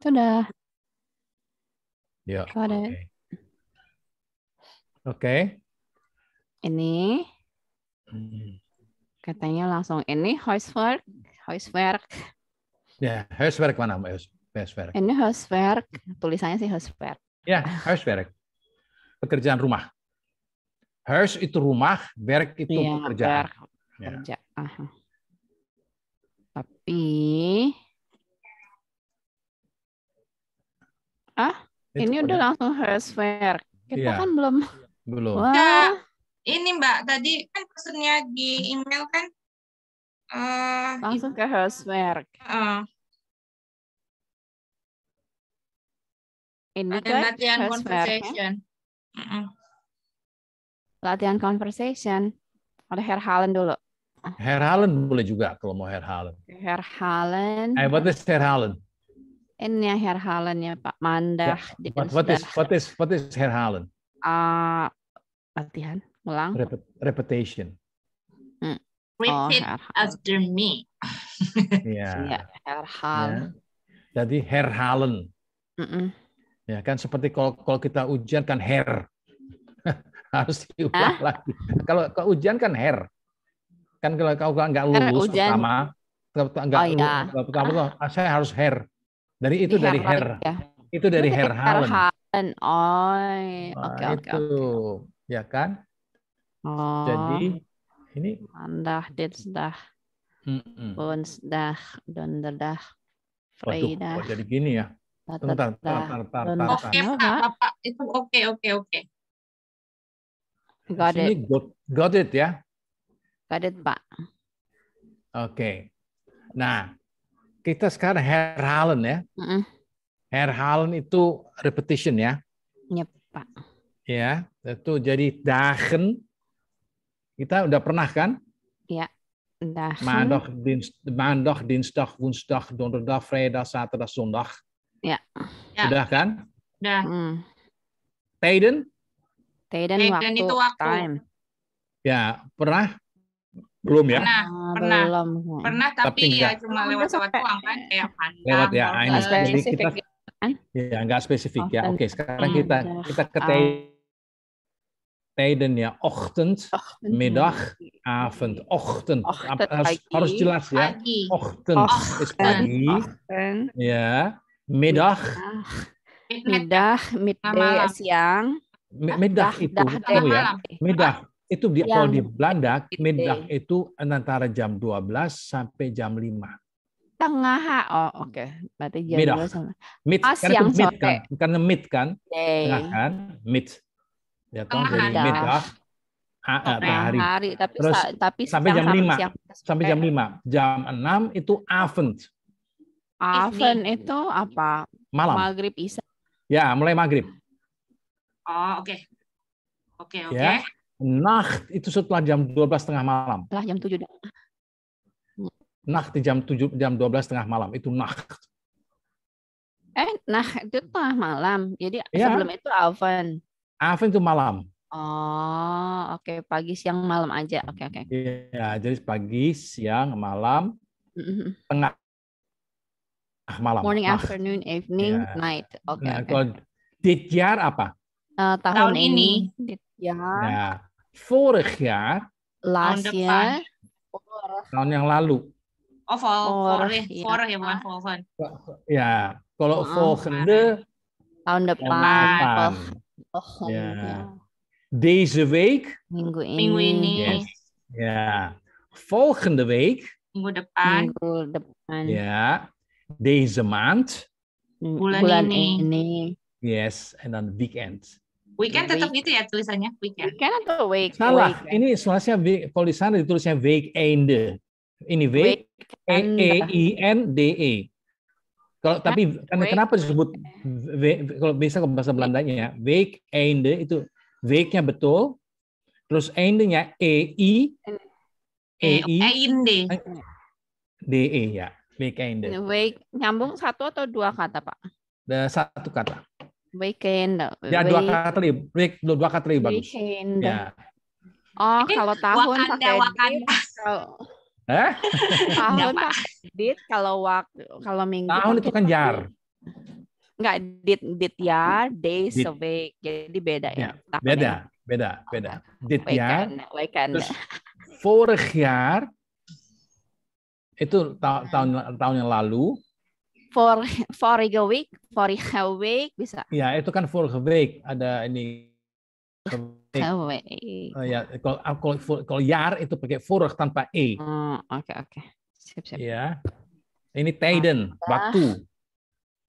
Sudah. Ya. Oke. Oke. Okay. okay. Ini. Hmm. Katanya langsung ini housework, housework. Ya, yeah, housework mana housework? Ini housework, tulisannya sih housework. Ya, yeah, housework. Pekerjaan rumah. House itu rumah, work itu yeah, pekerjaan. Work, Yeah. Kerja. -huh. Tapi Ah, ini udah, langsung harus fair. Kita iya. kan belum. Belum. Wah. Ya, ini Mbak, tadi kan pesennya di email kan uh, langsung ke housework. Uh. Ini kan latihan ya? conversation. Uh -uh. Latihan conversation oleh halen dulu. halen boleh juga kalau mau halen. Herr halen. Eh, what is halen? Ini herhalen, ya Pak. Mandah ja. Wat, What is, what is, what is herhalen? Uh, ah, latihan, ulang. Rep repetition. Hmm. Repeat oh, after me. Iya yeah. herhalen. Yeah. Jadi herhalen. Mm -mm. Ya kan seperti kalau, kalau kita ujian kan her. Harus diulang ah? lagi. Kalau ke ujian kan her. Kan kalau kau nggak lulus pertama, nggak oh, iya. lulus, ya. pertama, ah. saya harus her dari itu di iya, dari Her. Gitu ya. Itu dari Her Halen. Oh, oke oke. Itu okay. ya kan? Oh. Jadi ini Andah dinsdah. dah Bonsdah, dah Waduh, oh, jadi gini ya. Bentar, tar tar, tar. Oke, Pak, Bapak. Itu oke, oke, oke. Got Sini it. Got, got it ya. Got it, Pak. Oke. Okay. Nah, kita sekarang herhalen ya. Mm-hmm. Herhalen itu repetition ya. Iya, yep, Pak. Ya, itu jadi dagen. Kita udah pernah kan? Iya. Dagen. Maandag, dins, maandag, dinsdag, woensdag, donderdag, vrijdag, zaterdag, zondag. Ja. ja. Udah kan? Ja. Mm. Tijden? Tijden, waktu, itu waktu. Time. Ya, pernah belum ya? Pernah, ah, pernah. Belum. Pernah tapi, tapi ya cuma lewat lewat uang kan kayak pantang Lewat ya, ah, ini jadi kita ya kan? iya, nggak spesifik Ochtend. ya. Oke, okay, sekarang kita hmm, ya. kita ke ah. tijden ya, ochtend, ochtend. middag, avond, ochtend. ochtend harus, harus jelas ya. Pagi. Ochtend, ochtend. is pagi. Ochtend. Ya, middag. Middag, middag, siang. Middag itu, dah, dah, dah, ya. Middag itu di, kalau di Belanda, middag itu antara jam 12 sampai jam 5. Tengah, oh oke. Okay. Berarti jam middag. 12 sama. Mid, oh, karena mid, kan? Karena mid kan? Kan? Ya kan, tengah kan, mid. Ya, tengah jadi middag. Ha, hari. hari. Tapi, Terus, sa tapi sampai jam 5. Siang. Sampai jam 5. Jam 6 itu avond. Avond itu apa? Malam. Maghrib, Isya. Ya, mulai maghrib. Oh, oke. Okay. Oke, okay, oke. Okay. Ya. Nacht itu setelah jam 12 tengah malam. Setelah jam 7. Nacht di jam 7 jam 12 tengah malam itu Nacht. Eh, nah itu tengah malam. Jadi ya. sebelum itu oven. Oven itu malam. Oh, oke okay. pagi siang malam aja. Oke okay, oke. Okay. Iya, jadi pagi siang malam mm-hmm. tengah ah, malam. Morning, afternoon, evening, ya. night. Oke. Okay, nah, okay. Kalau Ditjar apa? Uh, tahun, tahun ini. ini. Ditjar. Ya. vorig jaar. Last jaar, depan. year. Tahun yang lalu. Oh, vorig, vorig ya, bukan volgen. Ya, kalau volgende tahun depan. Oh, ya. Deze week. Minggu ini. Volgende week. Minggu depan. Ja. Deze maand. Bulan, ini. Yes, en dan weekend. Weekend tetap gitu ya tulisannya weekend. Weekend atau week? Salah. Weekend. Ini tulisannya tulisan ditulisnya weekend. Ini week e e i n d e. Kalau tapi kenapa disebut kalau bisa ke bahasa Belandanya ya, weekend itu wake-nya betul, terus nya e i e i e, n d d e ya. Weekend. Week nyambung satu atau dua kata, Pak? satu kata. Weekend. Ya dua kali, week dua kali bagus. Weekend. Ya. Oh, kalau tahun Wakanda, pakai Wakanda. Kalau Eh? tahun dit kalau wak kalau minggu tahun itu kan jar nggak dit dit ya days dit. a week jadi beda ya, ya beda beda beda oh, oh. dit ya terus vorig jaar itu ta tahun tahun yang lalu for a week, a week bisa. Ya, itu kan a week ada ini. Week. Oh, ya, kalau ah, kalau kalau jaar itu pakai vorig tanpa e. Oh, oke, oke. Siap, siap. Ya. Ini tijden, waktu.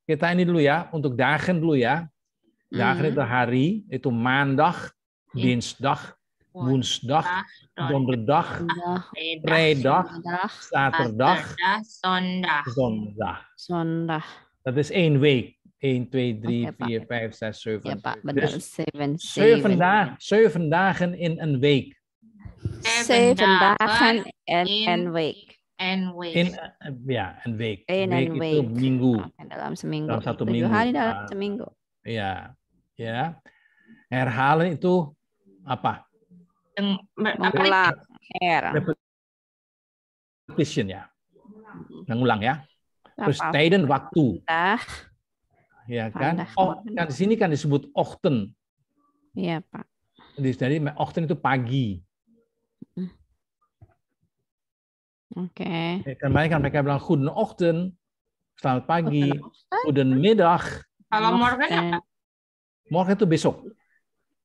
Kita ini dulu ya, untuk dagen dulu ya. Dagen hmm. itu hari, itu maandag, iya. dinsdag, woensdag, donderdag, vrijdag, zaterdag, zondag. zondag. Zondag. Dat is één week. 1, 2, 3, okay, 4, 5, 6, 7. Ja, pak, dus 7, 7, dagen, 7 dagen in een week. 7 dagen in een week. En week. In, ya, eh, and week. In week, week. itu minggu. Dalam seminggu. Dalam satu minggu. Tujuh hari dalam seminggu. Ya, ya. Herhalen itu apa? mengulang repetition ya mengulang ya terus Taiden waktu ya kan oh kan di sini kan disebut ochten ya pak jadi ochten itu pagi mm. Oke. Okay. Eh, Kemarin kan mereka bilang goeden ochten, selamat pagi, goeden middag. Kalau morgen apa? Morgen itu besok.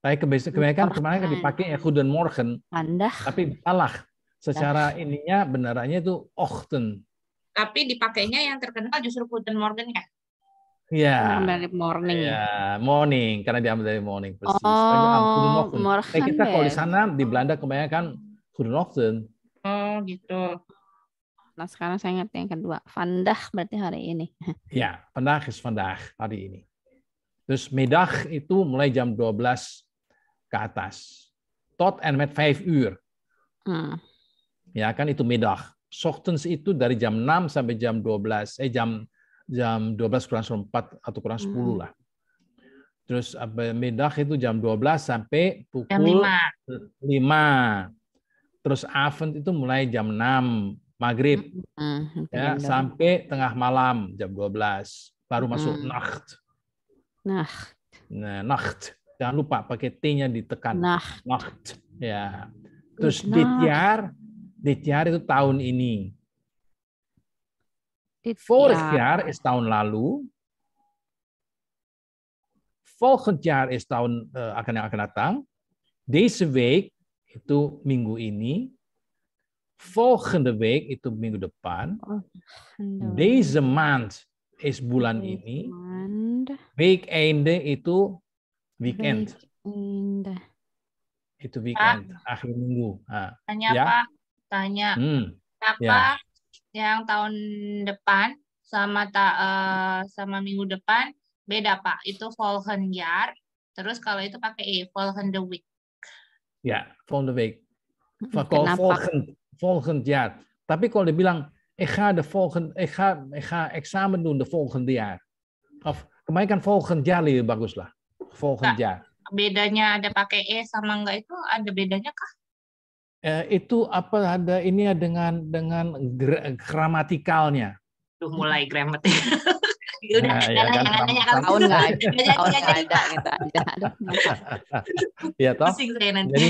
Tapi kebanyakan kemarin kan dipakai Ekhuden ya, Morgen. Andah. Tapi salah. Secara Andah. ininya benarannya itu Ochten. Tapi dipakainya yang terkenal justru Ekhuden Morgen ya? Ya. Dari morning. Ya, morning karena diambil dari morning persis. Oh, morgen. Eh, kita kalau di ya? sana di Belanda kebanyakan Goedenochtend. Oh, gitu. Nah, sekarang saya ingat yang kedua. Vandaag berarti hari ini. Ya, vandaag is vandaag, hari ini. terus middag itu mulai jam 12 ke atas. Tot en met vijf uur. Hmm. Ya kan itu middag. Sochtens itu dari jam 6 sampai jam 12. Eh jam jam 12 kurang 4 atau kurang 10 hmm. lah. Terus middag itu jam 12 sampai pukul jam 5. 5. Terus avond itu mulai jam 6 maghrib hmm. hmm, hmm ya, hmm. sampai tengah malam jam 12 baru masuk hmm. nacht. Nacht. Nah, nacht. Jangan lupa pakai T-nya ditekan. Nah. Nacht. Ya. Terus nah. ditiar itu tahun ini. year is tahun lalu. Volgend jaar is tahun uh, akan akan datang. This week itu minggu ini. Volgende week itu minggu depan. Oh, no. This month is bulan ini. Week end itu Weekend. Weekend. Itu weekend, Pak. Ah. akhir minggu. Nah, tanya ya? apa? tanya. Hmm. Apa ya. yang tahun depan sama ta, uh, sama minggu depan beda Pak. Itu volgen jaar. Terus kalau itu pakai e volgen the week. Ya, volgen the week. Hmm, kalau volgen volgend jaar. Tapi kalau dibilang ik eh, ga de volgen, ik ga, ik eh, ga examen doen de volgende jaar. Of kemarin kan volgend jaar lebih bagus lah volgend jaar. Bedanya ada pakai E sama enggak itu ada bedanya kah? Eh, itu apa ada ini ya dengan dengan gramatikalnya. Tuh mulai gramatik. Nah, ya, kan, jangan nggak ya toh. Jadi,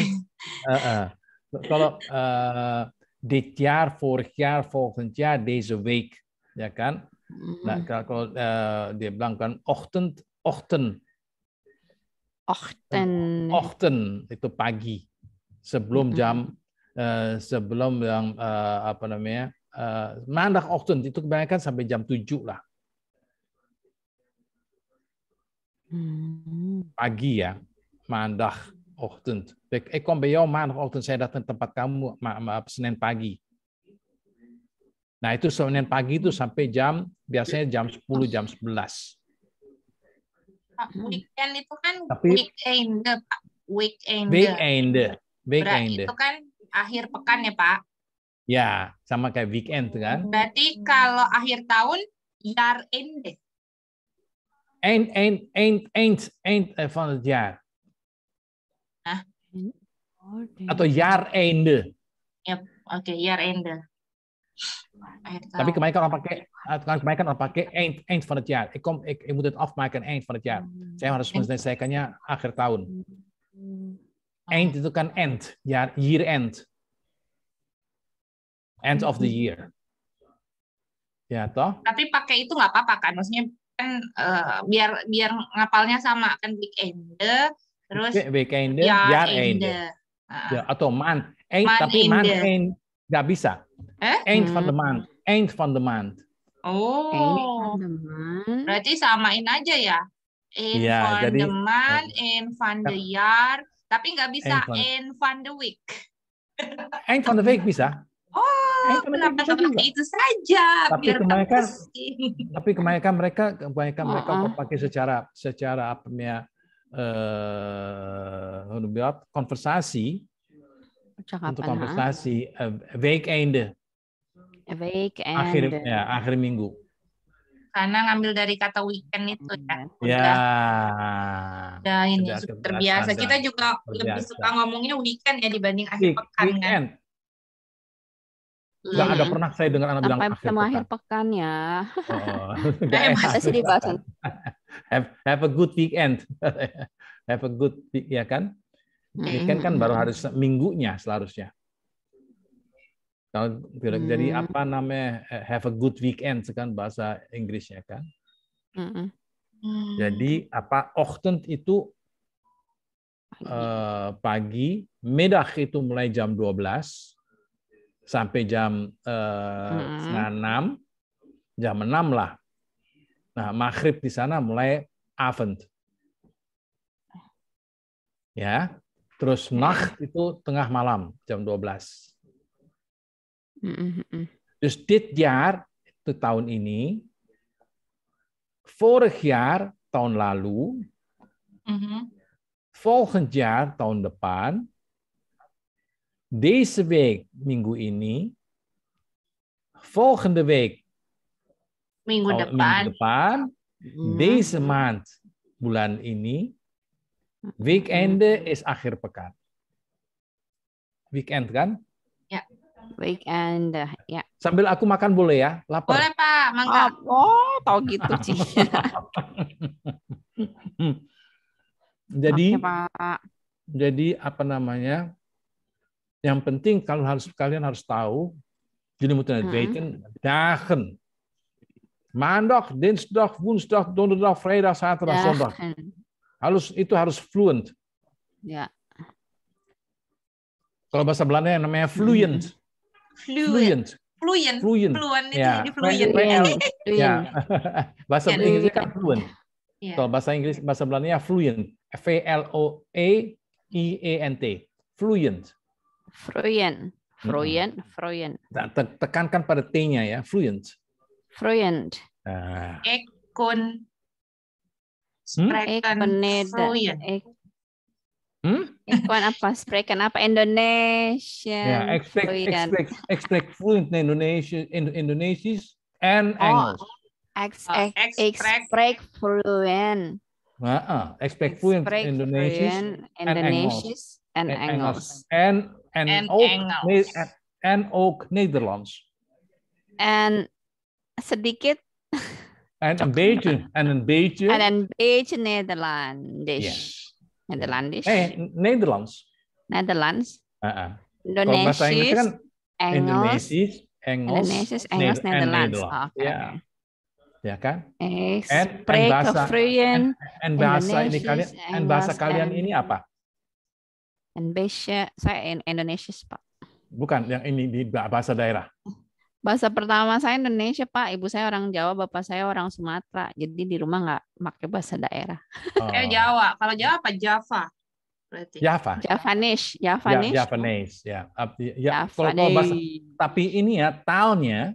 uh, uh, kalau uh, dit jaar, vorig jaar, volgend jaar, deze week, ya kan? Nah, mm-hmm. kalau uh, dia bilang kan ochtend, ochtend, Ochten. Ochten itu pagi sebelum jam mm-hmm. uh, sebelum yang uh, apa namanya uh, eh, mandak itu kebanyakan sampai jam 7 lah. Hmm. Pagi ya, mandak often. Ik kom bij jou maandag saya datang tempat kamu ma- ma- Senin pagi. Nah itu Senin pagi itu sampai jam, biasanya jam 10, jam 11. Hmm. weekend itu kan Tapi, weekend, Pak. Weekend. Weekend. Weekend. Berarti itu kan akhir pekan ya, Pak? Ya, sama kayak weekend kan. Berarti kalau akhir tahun year end. end, end, end, end, end eh, of the year, Atau year end. yep. oke, okay, year end tapi kemarin kan orang pakai eh, kan kemarin kan orang pakai end end van het jaar. Ik, kom, ik, ik moet het afmaken end van het jaar. Saya harus menyelesaikannya akhir tahun. end hmm. hmm. itu kan end, jaar, ya, year end. End of the hmm. year. Ya toh? Tapi pakai itu nggak apa-apa kan? Maksudnya kan eh, biar biar ngapalnya sama kan big end, terus end, jaar end. Uh, ya, atau month. End, man tapi man end nggak bisa Eh? Eind hmm. van de maand. Eind van de maand. Oh. van de maand. Berarti samain aja ya. In ya, van jadi, the month, in van the ya. year, tapi nggak bisa eind van, van the week. eind van the week bisa. Oh, kenapa seperti itu saja? Tapi biar kebanyakan, tapi kebanyakan mereka, kebanyakan oh, uh-uh. mereka oh. pakai secara, secara apa ya, eh, uh, konversasi Cakapan, untuk konversasi uh, eh, weekend. Weekend. Akhir ya, akhir minggu. Karena ngambil dari kata weekend itu ya. Hmm. Ya. Ya ini sudah terbiasa. Kita juga terbiasa. lebih suka ngomongnya weekend ya dibanding akhir Week, pekan ya. weekend. kan. Gak ada pernah saya dengar anak bilang akhir pekan. akhir pekan ya. Oh, oh. saya nah, sedih Have, have a good weekend. have a good ya kan? Weekend kan kan baru hari minggunya seharusnya. Kalau hmm. jadi apa namanya eh, have a good weekend kan bahasa Inggrisnya kan. Hmm. Jadi apa ochtend itu uh, pagi, medah itu mulai jam 12 sampai jam uh, hmm. 6, jam 6 lah. Nah, maghrib di sana mulai avent, Ya, Terus nah itu tengah malam, jam 12. Hmm, hmm, Terus dit jaar, itu tahun ini, vorig jaar, tahun lalu, four mhm. volgend jaar, tahun depan, deze week, minggu ini, volgende week, minggu depan, minggu depan deze maand, bulan ini, Weekend hmm. is akhir pekan. Weekend kan? Ya. Weekend, eh, ya. Sambil aku makan boleh ya? Lapar. Boleh Pak, mangga. Ah, oh, oh tahu gitu sih. jadi, Oke, Pak. jadi apa namanya? Yang penting kalau harus kalian harus tahu, jadi mutan hmm. weekend dagen. Maandag, dinsdag, woensdag, donderdag, vrijdag, zaterdag, zondag. Harus itu harus fluent. Ya. Kalau bahasa Belanda yang namanya fluent. Fluent. Fluent. Fluent. Fluent. fluent. Ya. Ya. ya. fluent. Ya. bahasa ya. Inggris kan fluent. Ya. Kalau bahasa Inggris bahasa Belanda ya fluent. F A L O A E A N T. Fluent. Fluent. Fluent. Fluent. Tekankan pada T-nya ya. Fluent. Fluent. Ah. Ekon Spreken Hmm? Ekwan e- hmm? apa? Spreken apa? Indonesia. Ya, yeah, expect, expect, expect fluent Indonesian, Indonesia, and oh, English. Oh, ex, expect fluent. Nah, uh, expect fluent Indonesisch and English. And Engels. And, and, and ook, Engels. and Nederlands. And sedikit En een beetje, en een beetje. En een beetje Nederlands. Ja. Nederlands. Nee, Nederlands. Nederlands. Uh -uh. Indonesisch, kan, Engels, Indonesisch, Engels, Indonesisch, Engels, Neder Nederlands. Nederlands. Okay. Indonesia, ya kan? Eh, and, and bahasa, and, and bahasa ini kalian, and bahasa kalian kan? ini apa? Indonesia, saya in Indonesia, Pak. Bukan yang ini di bahasa daerah. Oh. Bahasa pertama saya Indonesia, Pak. Ibu saya orang Jawa, bapak saya orang Sumatera. Jadi di rumah nggak pakai bahasa daerah. Oh. Jawa. Kalau Jawa apa Java? Berarti. Java. Javanish. Ya, Javanish. Ya, Javanish Ya. ya Kalau, kalau bahasa, tapi ini ya, tahunnya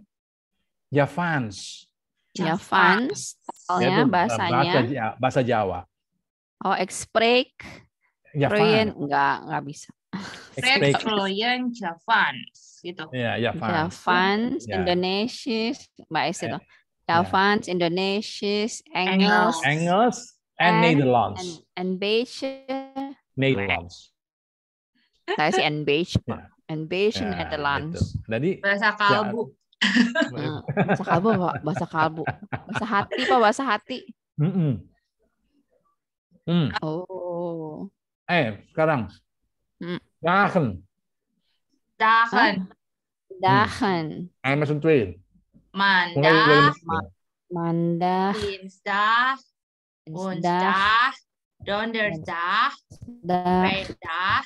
Javans. Javans. Talnya, eh, bahasanya. Bahasa, bahasa Jawa. Oh, exprek. Javan. Enggak, enggak bisa. Fred Froyen Javans gitu. Iya, yeah, Javans. Javans, yeah. Indonesia, Mbak Es eh, itu. Iya. Javans, yeah. Indonesia, Engels, Engels, and, and Netherlands. And, and Beige. Netherlands. Saya sih and Beige, iya. Pak. And Beige, yeah, iya, Netherlands. Gitu. Jadi bahasa ya, kalbu. Ya, bahasa kalbu pak bahasa kalbu bahasa hati pak bahasa hati mm -mm. Mm. oh eh sekarang Hm. Dagen. Dagen. Hm. Dagen. En met z'n tweeën. Maandag. Maandag. Dinsdag. Woensdag. Donderdag. Vrijdag.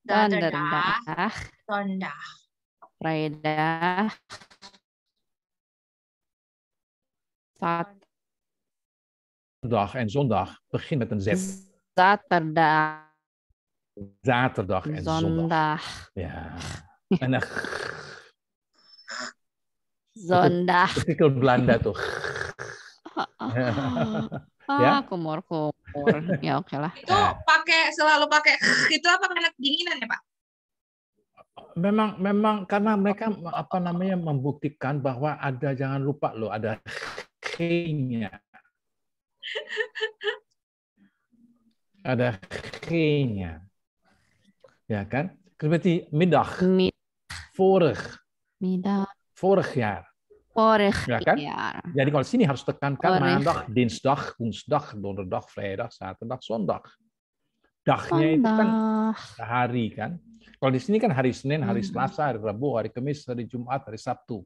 Donderdag. Zondag. Vrijdag. Zaterdag en zondag begin met een Z. Zaterdag. Zaterdag en zondag. zondag. Ja. En dan... Zondag. Artikel Belanda tuh. Ah, ah. ah, komor, kumur Ya oke okay lah. Itu pakai selalu pakai itu apa karena kedinginan ya Pak? Memang memang karena mereka apa namanya membuktikan bahwa ada jangan lupa lo ada kenya. Ada kenya. Ja kan? Dus met die middag. Mid vorig. Middag. Vorig jaar. Vorig ja, kan? jaar. Jadi kalau di sini harus tekankan kan vorig. maandag, dinsdag, woensdag, donderdag, vrijdag, zaterdag, zondag. Dagnya itu kan hari kan. Kalau di sini kan hari Senin, hari Selasa, hari Rabu, hari Kamis, hari Jumat, hari Sabtu.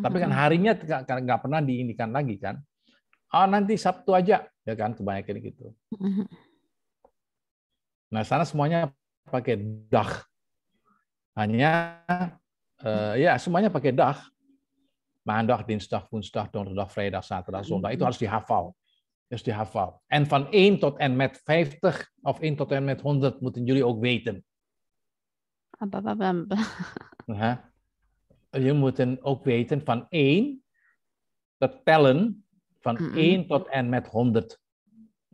Tapi kan harinya nggak pernah diindikan lagi kan. oh, nanti Sabtu aja, ya kan kebanyakan gitu. Nah sana semuanya pakai dah. Hanya uh, ya semuanya pakai dag. Maandag, dinsdag, woensdag, donderdag, vrijdag, zaterdag, zondag. Itu mm-hmm. harus dihafal. Harus dihafal. En van 1 tot en met 50 of 1 tot en met 100 moeten jullie ook weten. je moet ook weten van 1, dat tellen van 1 tot en met 100.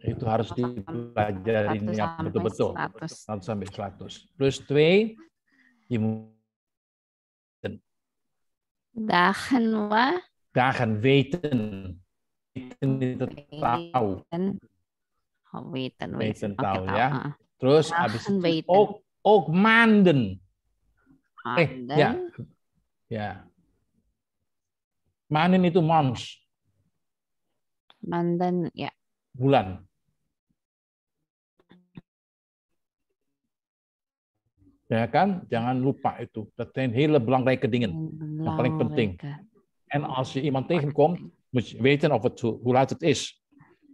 Itu harus dipelajari dipelajarinya betul-betul. 100 sampai 100. Plus 2, dahan wa? dahan weten. Weten itu tahu. weten, oh, weten. Weten tahu ya. Ah. Terus Dagen habis itu weten. ook, ook manden. Eh, ya. Ya. Manden itu mons. Manden, ya. Bulan. Ya kan? Jangan lupa itu. Dat zijn hele belangrijke kedingin Yang paling penting. En als je iemand tegenkomt, moet je weten of het, hoe laat het is.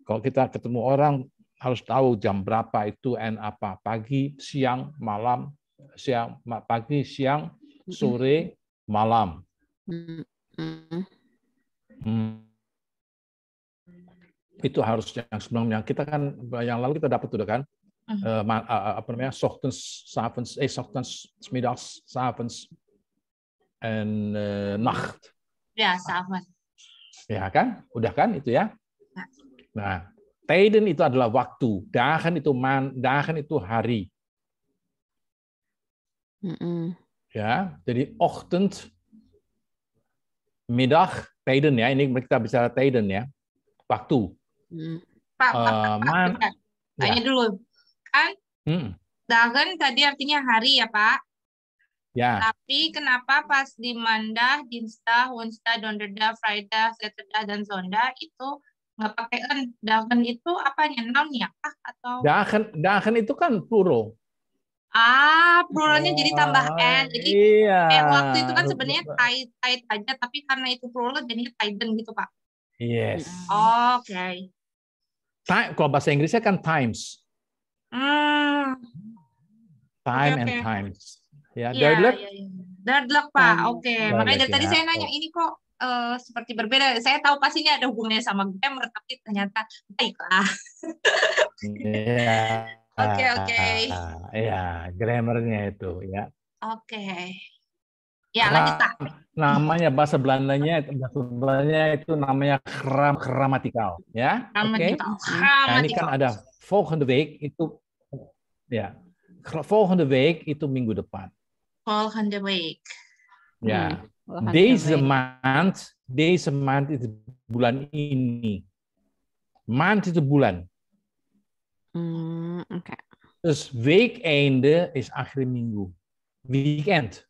Kalau kita ketemu orang, harus tahu jam berapa itu en apa. Pagi, siang, malam, siang, pagi, siang, sore, malam. Hmm. Itu harus yang sebelumnya. Kita kan yang lalu kita dapat sudah kan uh, ma, uh, apa namanya ochtends, avonds, eh ochtends, middags, avonds en uh, nacht. Ya, sama. Ya kan, udah kan itu ya? ya. Nah, tijden itu adalah waktu, dagen itu man, dagen itu hari. Mm -mm. Ya, jadi ochtend, middag, tijden ya. Ini kita bicara tijden ya, waktu. Mm. Pak, Pak, pak, eh, Pak, man, Pak, pak, ya. dulu. Hmm. Dagen tadi artinya hari ya Pak. Ya. Tapi kenapa pas di Manda, Dinsta, Wonsta, Donderda, Friday, Saturday dan Zonda itu nggak pakai en? Dagen itu apanya? ya? kah? Atau? Dagen, dagen itu kan plural. Ah, pluralnya jadi tambah ah, n. Jadi iya. eh, waktu itu kan sebenarnya tight tight aja, tapi karena itu plural jadinya tiden gitu pak. Yes. Oke. Okay. Time, kalau bahasa Inggrisnya kan times. Hmm. Time okay, and okay. times. Ya, yeah, deadlock. Yeah, yeah, Deadlock Pak. Oke, okay. makanya dari ya. tadi saya nanya ini kok uh, seperti berbeda. Saya tahu pasti ini ada hubungannya sama gamer, tapi ternyata baiklah. Iya. Oke oke. Iya, grammarnya itu ya. Oke. Okay. Ya lanjut Pak. Namanya bahasa Belandanya bahasa Belandanya itu namanya kram gramatikal ya. Oke. Okay? Nah, ini kan ada volgende week itu Ya. Volgende week itu minggu depan. Volgende week. Ya. Volgende deze maand, deze maand itu bulan ini. Maand itu bulan. Hmm, oke. Okay. Dus einde is akhir minggu. Weekend.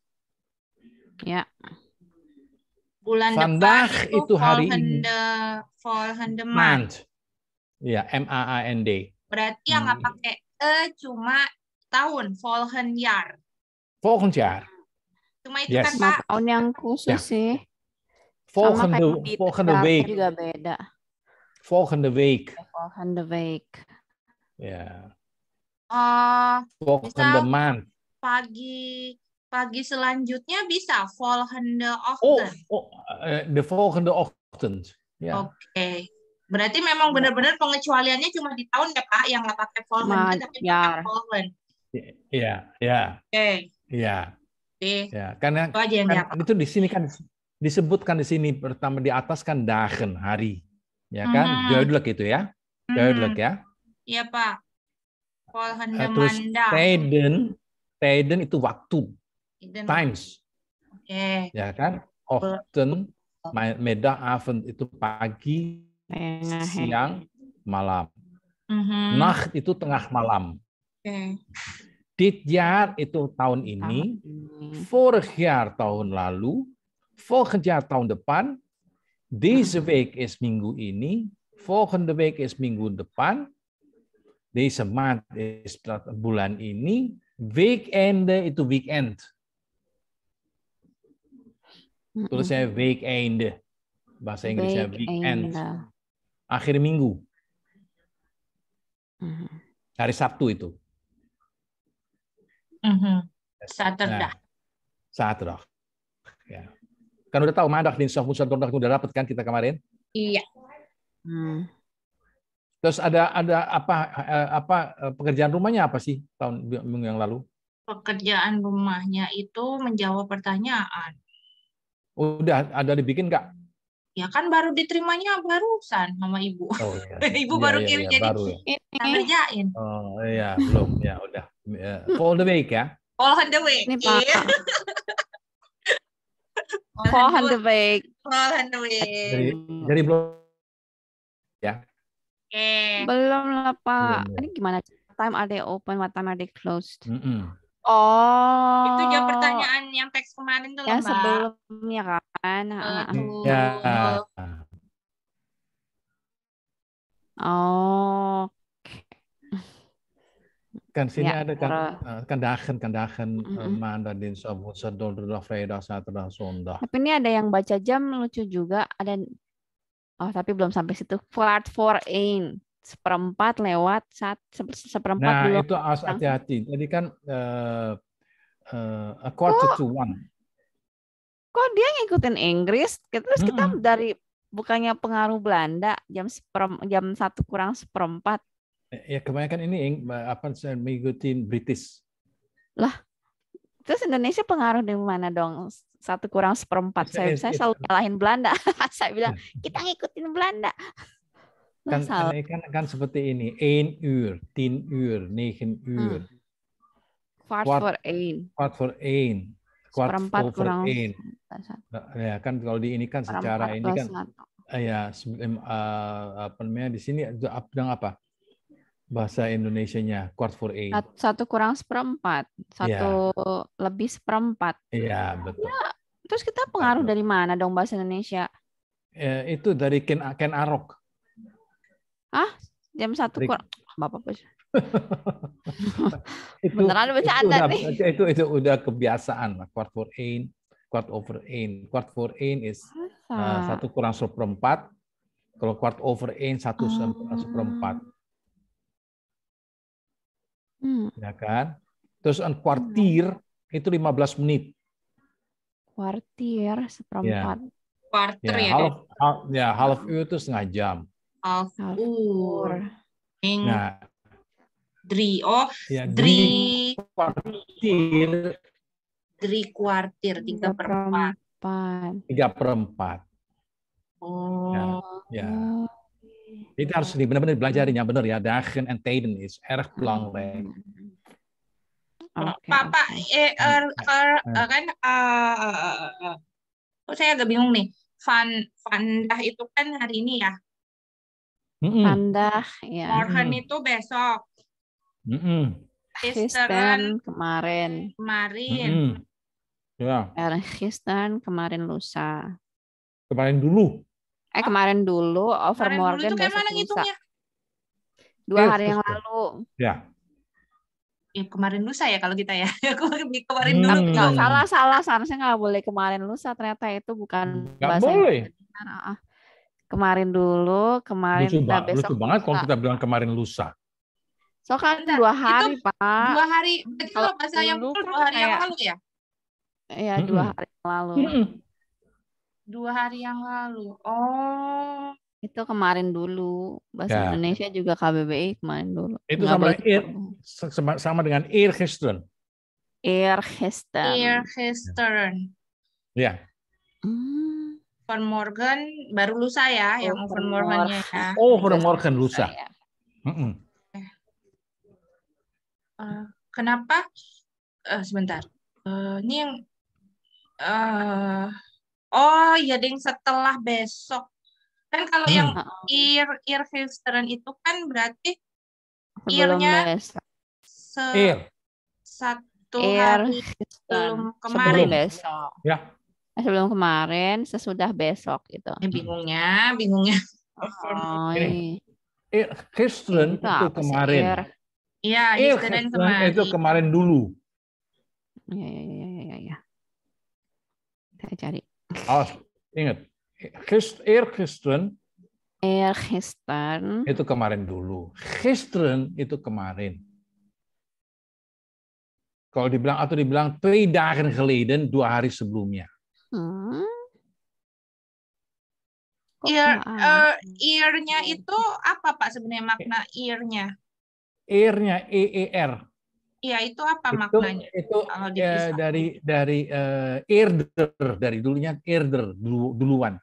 Ya. Bulan Vandaag depan itu hari volgende, ini. Volgende maand. Ya, M-A-A-N-D. Berarti yang hmm. nggak pakai e cuma tahun volhen yar volhen yar Cuma itu kan, yes. kan Pak. Tahun yang khusus yeah. sih. volhen the week. Juga beda. the week. Iya, the week. Ya. Yeah. Uh, the month Pagi pagi selanjutnya bisa the ochtend. Oh, oh uh, eh, volhen the ochtend. Yeah. oke Okay. Berarti memang iya. benar-benar pengecualiannya cuma di tahun ya Pak yang nggak pakai solvent, nah, tapi ya. pakai solvent. Iya. Iya, iya, iya. Oke. Iya. Ya, karena itu, aja yang kan, itu di sini kan disebutkan di sini pertama di atas kan dagen hari, ya kan? Hmm. Jodlek itu ya, jodlek hmm. ya. Iya Pak. uh, Terus tiden tiden itu waktu, Eden. times. Oke. Okay. Ya kan? often meda, Avent itu pagi, siang, ya. malam. Uh-huh. Mm-hmm. Nacht itu tengah malam. Okay. Dit itu tahun ini, vorig jaar tahun lalu, volgend jaar tahun depan, This mm-hmm. week is minggu ini, volgende week is minggu depan, This month is bulan ini, Weekend itu weekend. saya mm-hmm. weekend, Bahasa Inggrisnya weekend akhir minggu. Mm-hmm. Hari Sabtu itu. Mm-hmm. Saat terdah. Nah, saat terdah. Ya. Kan udah tahu madah di Musan Kondak udah dapat kan kita kemarin? Iya. Hmm. Terus ada ada apa eh, apa eh, pekerjaan rumahnya apa sih tahun minggu yang lalu? Pekerjaan rumahnya itu menjawab pertanyaan. Udah ada dibikin nggak? ya kan baru diterimanya barusan sama ibu. Oh, iya. ibu iya, baru iya, iya kirim iya, jadi baru, ya. ngerjain. Oh iya, belum ya udah. Ya, All the way ya. All on the way. Ini pak iya. All on the way. All on the way. Jadi, jadi belum ya. Okay. Belum lah Pak. Belum, ya. Ini gimana? Time are they open? What time are they closed? Mm -mm. Oh. Itu jawab pertanyaan yang teks kemarin tuh Yang sebelumnya kan. Aduh. Ya. Oh. Kan sini ya, ada kan kandahan eh, kan dagen dan eh, din sobut sedol dulu freda satu sonda. Tapi ini ada yang baca jam lucu juga ada Oh, tapi belum sampai situ. Part for in seperempat lewat saat seperempat nah dua itu harus hati-hati tadi kan uh, uh, a quarter oh, to one kok dia ngikutin Inggris terus mm -hmm. kita dari bukannya pengaruh Belanda jam seperem, jam satu kurang seperempat eh, ya kebanyakan kan ini apa mengikuti British lah terus Indonesia pengaruh di mana dong satu kurang seperempat saya, saya selalu kalahin Belanda saya bilang kita ngikutin Belanda kan, kan, kan, kan seperti ini. Ein uur, tien uur, negen uur. Hmm. Kwart, kwart voor één. Kwart voor één. Kwart Seperempat over ein nah, Ya kan kalau di ini kan secara ini kan. Ah, ya, uh, apa namanya di sini itu apa? Bahasa Indonesianya quart for eight. Satu kurang seperempat, satu yeah. lebih seperempat. Iya, betul. Ya, terus kita pengaruh betul. dari mana dong bahasa Indonesia? Eh, itu dari Ken Ken Arok ah jam satu kurang bapak bos itu, beneran bercanda itu udah, nih itu, itu udah kebiasaan lah Quart for in, quart over in Quart for in is uh, satu kurang seperempat kalau quart over in ah. satu kurang seperempat hmm. ya kan terus on quartir hmm. itu 15 menit quartir ya. seperempat Yeah. quarter ya, ya half, half ya half itu setengah jam of four Ing nah. Oh, ya, three Dri. Kuartir. tiga perempat Tiga perempat ya, Oh. Ya. kita Itu harus benar-benar ini yang benar ya. Dagen and taden is erg hmm. belangrijk. Okay, Pak, okay. Pak, eh, hmm. er, er, er, kan, uh, uh, uh, uh, saya agak bingung nih. Van, vanda itu kan hari ini ya, Mm-mm. Tanda ya. Morgen itu besok. Mm-mm. Kristen kemarin. Kemarin. Mm-mm. Kristen ya. er, kemarin lusa. Kemarin dulu. Eh kemarin dulu over kemarin Morgan dulu besok lusa. Dua eh, hari yang lalu. Ya. Ya, kemarin lusa ya kalau kita ya. kemarin hmm. dulu. salah salah seharusnya nggak boleh kemarin lusa ternyata itu bukan nggak boleh. Benar. Kemarin dulu, kemarin lusa nah, besok. Lucu banget kalau kita bilang kemarin lusa. So kan Bentar, dua hari, itu, Pak. Dua hari. Jadi kalau bahasa yang betul kan ya? iya, dua hari yang lalu ya? Iya, mm -hmm. dua hari yang lalu. Mm -hmm. Dua hari yang lalu. Oh. Itu kemarin dulu. Bahasa ya. Indonesia juga KBBI kemarin dulu. Itu Nggak sama, sama, sama dengan Hestern. Ir Hestern. Ya. Hmm. Van Morgan baru lusa ya, oh, yang Van Morgannya ya. Oh, Van Morgan lusa. lusa ya. Uh, kenapa? Uh, sebentar. Uh, ini yang. Uh, oh ya, ding setelah besok kan kalau hmm. yang ear ear filteran itu kan berarti earnya se satu ear hari sebelum kemarin sebelum besok. Ya. Eh, sebelum kemarin, sesudah besok gitu. Ya, bingungnya, bingungnya. Oh, eh, iya. History itu, itu kemarin. Iya, history kemarin. Itu kemarin dulu. Iya, iya, iya, iya. Ya. Saya cari. Oh, ingat. Air Kristen. Air Kristen. Itu kemarin dulu. Kristen itu kemarin. Kalau dibilang atau dibilang tiga hari geleden, dua hari sebelumnya. Hmm? ear uh, earnya itu apa Pak sebenarnya makna earnya? Earnya E E R. Iya itu apa itu, maknanya? Itu ya, dari dari uh, earder dari dulunya earder dulu duluan.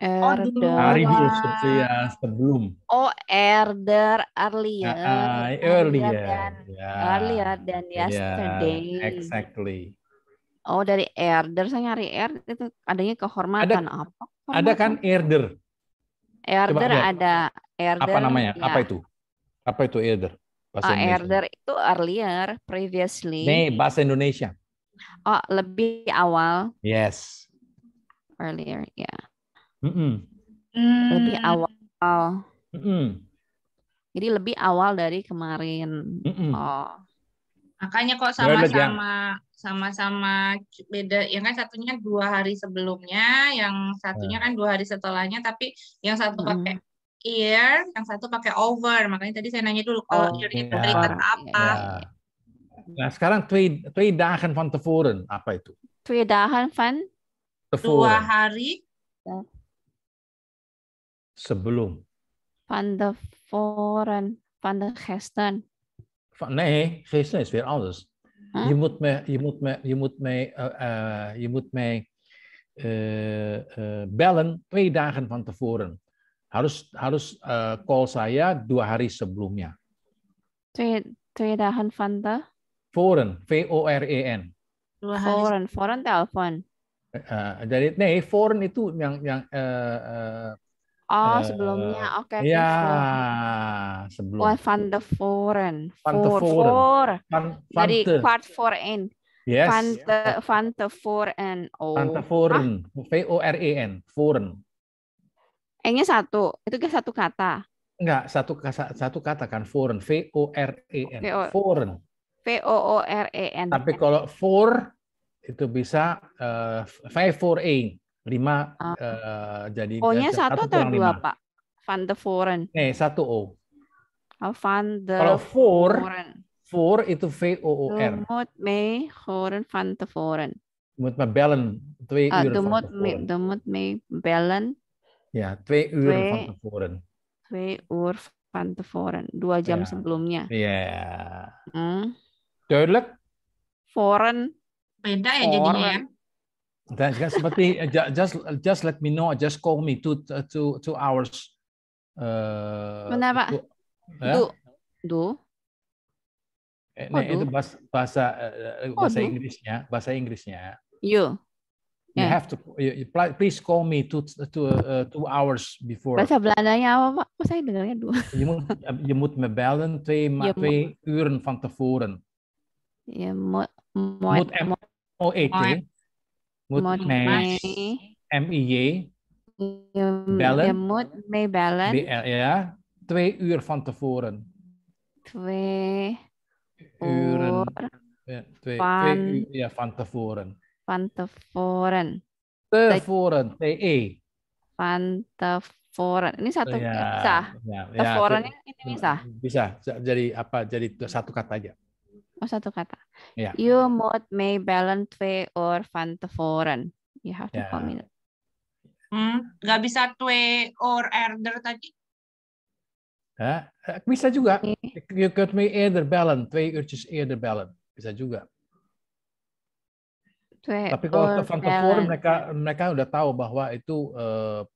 Erder. Oh, hari dulu ya, sebelum. Oh, erder earlier. Uh, earlier. Earlier than, yeah. earlier than iya, yesterday. Yeah, exactly. Oh dari erder saya nyari er itu adanya kehormatan ada, apa? Kehormatan? Ada kan erder? Erder ada erder. Apa namanya? Ya. Apa itu? Apa itu erder? Bahasa uh, Indonesia. erder itu earlier, previously. Nih bahasa Indonesia. Oh lebih awal. Yes. Earlier ya. Yeah. Mm -mm. Lebih awal. Mm -mm. Jadi lebih awal dari kemarin. Mm -mm. Oh. Makanya kok sama-sama sama-sama beda yang kan satunya kan dua hari sebelumnya, yang satunya ya. kan dua hari setelahnya tapi yang satu hmm. pakai ear, yang satu pakai over. Makanya tadi saya nanya dulu kalau oh, itu yeah. terikat apa. Yeah. Nah, sekarang twee, twee van tevoren apa itu? Twee dahan van tevoren. Dua hari sebelum. Van tevoren, van de gestern. Van, nee, geen is weer anders. Huh? Je moet mij, je moet mij, je moet mij, uh, eh, je eh, moet mij eh, bellen twee dagen van tevoren. Harus harus call saya dua hari sebelumnya. Twee, twee dagen van de? Voren, e V-O-R-E-N. Voren, er voren telepon. Uh, jadi, nee, voren itu yang yang uh, uh, Oh, uh, sebelumnya. Oke. Okay, ya, sebelum. oh, Van de Voren. Van de Voren. van Jadi part four n. Yes. Van de Van de Voren. Oh. Van de Voren. Ah. V O R E N. Voren. Enya satu. Itu kan satu kata. Enggak, satu kata, satu kata kan foren V O R E N. f-o-r-e-n, V O O R E N. Tapi kalau for itu bisa uh, eh, five for eight lima uh, uh, jadi O-nya eh, satu atau dua 5. pak van de Voren eh satu O oh, van de kalau four Voren. four itu V O O R Dumut me horen van de Voren Dumut me bellen twee uur uh, uur Dumut me Dumut me bellen ya twee uur twee, van tevoren twee uur van de tevoren dua jam yeah. sebelumnya ya yeah. hmm. duidelijk Voren beda ya jadinya ya dan juga seperti just just let me know, just call me two uh, two two hours. Uh, Benar pak. Eh? do, do. Eh, oh, itu bahasa eh, eh, oh, bahasa, bahasa Inggrisnya, bahasa Inggrisnya. You. You ya. yeah. have to you, please call me two two uh, two hours before. Bahasa Belandanya apa pak? Kok saya dengarnya dua. You must um, you must me bellen twee ma twee uren van tevoren. Je moet moet M O E T may m i e Y iya, balance. Ya, mood May balance. bellen. BL, ya twee uur van tevoren. Twee uren. twee, van, twee uur, ya van tevoren. Van tevoren. Tevoren, T e. Van tevoren. Ini satu oh, ya, bisa. Ya, ya, tevoren ya, ini bisa. Bisa. Jadi apa? Jadi satu kata aja. Oh satu kata. Yeah. You mode may balance way or van You have to yeah. me. Hmm, gak bisa twee or erder tadi? Hah? Eh, bisa juga. Iya. You could may either balance, or just either balance. Bisa juga. Twee Tapi kalau van mereka mereka udah tahu bahwa itu uh,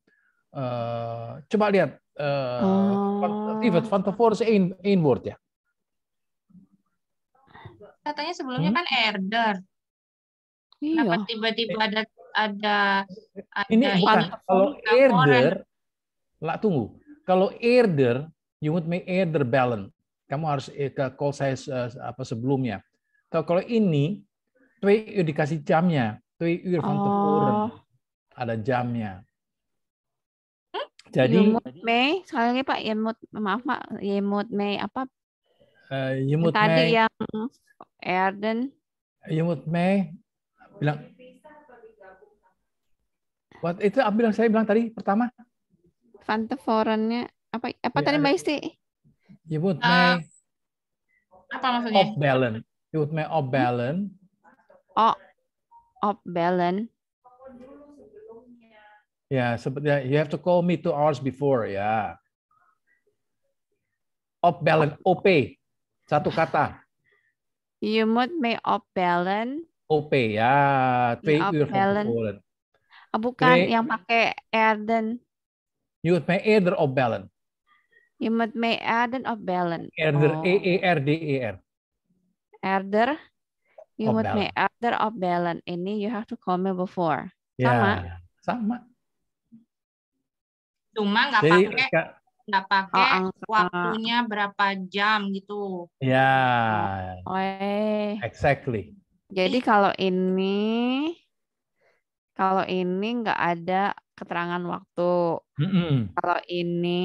uh, coba lihat uh, oh. even van tevoren is één, woord ya katanya sebelumnya hmm? kan Erder. Iya. tiba-tiba ada ada ada ini bukan ini, kalau Erder lah tunggu. Kalau Erder you would make Erder balance. Kamu harus eh, ke call saya eh, apa sebelumnya. Tahu Kalau ini udah dikasih jamnya. tui ur oh. Ada jamnya. Hmm? Jadi Yemut Mei, soalnya Pak, Yemut, maaf Pak, Yemut Mei apa uh, Tadi May. yang Erden. You May. Bilang. What itu apa bilang saya bilang tadi pertama? Fanteforennya apa apa yeah, tadi Mbak Isti? You mute uh, May. Apa maksudnya? Off balance. You May off balance. Oh, off balance. Ya, yeah, seperti ya, you have to call me two hours before, ya. Yeah. Off balance, OP. Satu kata. You must make up balance, OP ya. Twee balance, balance. Oh, ya. ah, bukan yang pakai erden. You must make me of balance, You must make erden opbellen. Erder, oh. E E R D E R. Erder. You moet me erder balance Ini you have to call me before. Ya, sama. sama. Cuma nggak pakai nggak pakai oh, waktunya berapa jam gitu. Ya. Yeah. Oh, Exactly. Jadi kalau ini kalau ini nggak ada keterangan waktu. Mm -mm. Kalau ini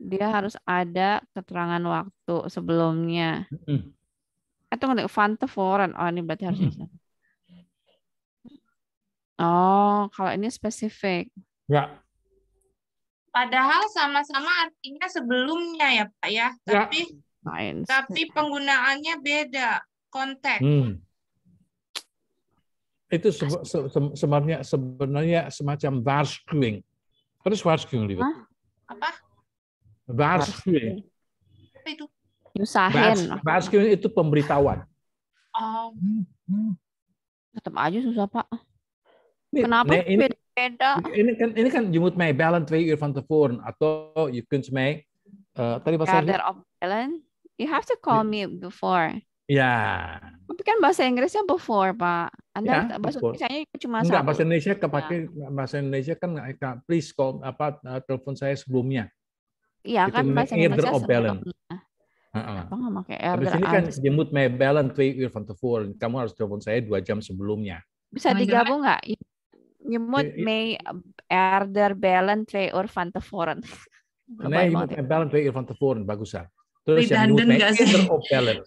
dia harus ada keterangan waktu sebelumnya. Mm -mm. Atau nggak to foreign. Oh ini berarti harus mm bisa. Oh, kalau ini spesifik. Ya. Padahal sama-sama artinya sebelumnya ya Pak ya, ya. tapi tapi penggunaannya beda konteks. Hmm. Itu se se se sebenarnya sebenarnya semacam warschuwing. Terus is itu Apa? Waarschuwing. Apa itu? Nyusahin. Waarschuwing itu pemberitahuan. Oh. Hmm, hmm. Tetap aja susah, Pak. Ini, Kenapa ini, beda beda. Ini kan ini kan you make balance twee uur van tevoren atau you kunt mij uh, tadi bahasa Inggris. of balance. You have to call me before. Ya. Yeah. Tapi kan bahasa Inggrisnya before, Pak. Anda yeah, bahasa before. Indonesia cuma Enggak, satu. bahasa Indonesia ya. kepake yeah. bahasa Indonesia kan please call apa uh, telepon saya sebelumnya. Iya yeah, kan bahasa Inggrisnya of balance. Uh-uh. Apa enggak pakai air? Di sini kan jemput may balance twee uur the phone Kamu harus telepon saya dua jam sebelumnya. Bisa digabung nggak? nyemut iya, iya. may order balance bellen twee uur van tevoren. nee, balance moet bellen twee van tevoren, bagusan. Ah. Terus yang nyemut may gak sih? oppeller.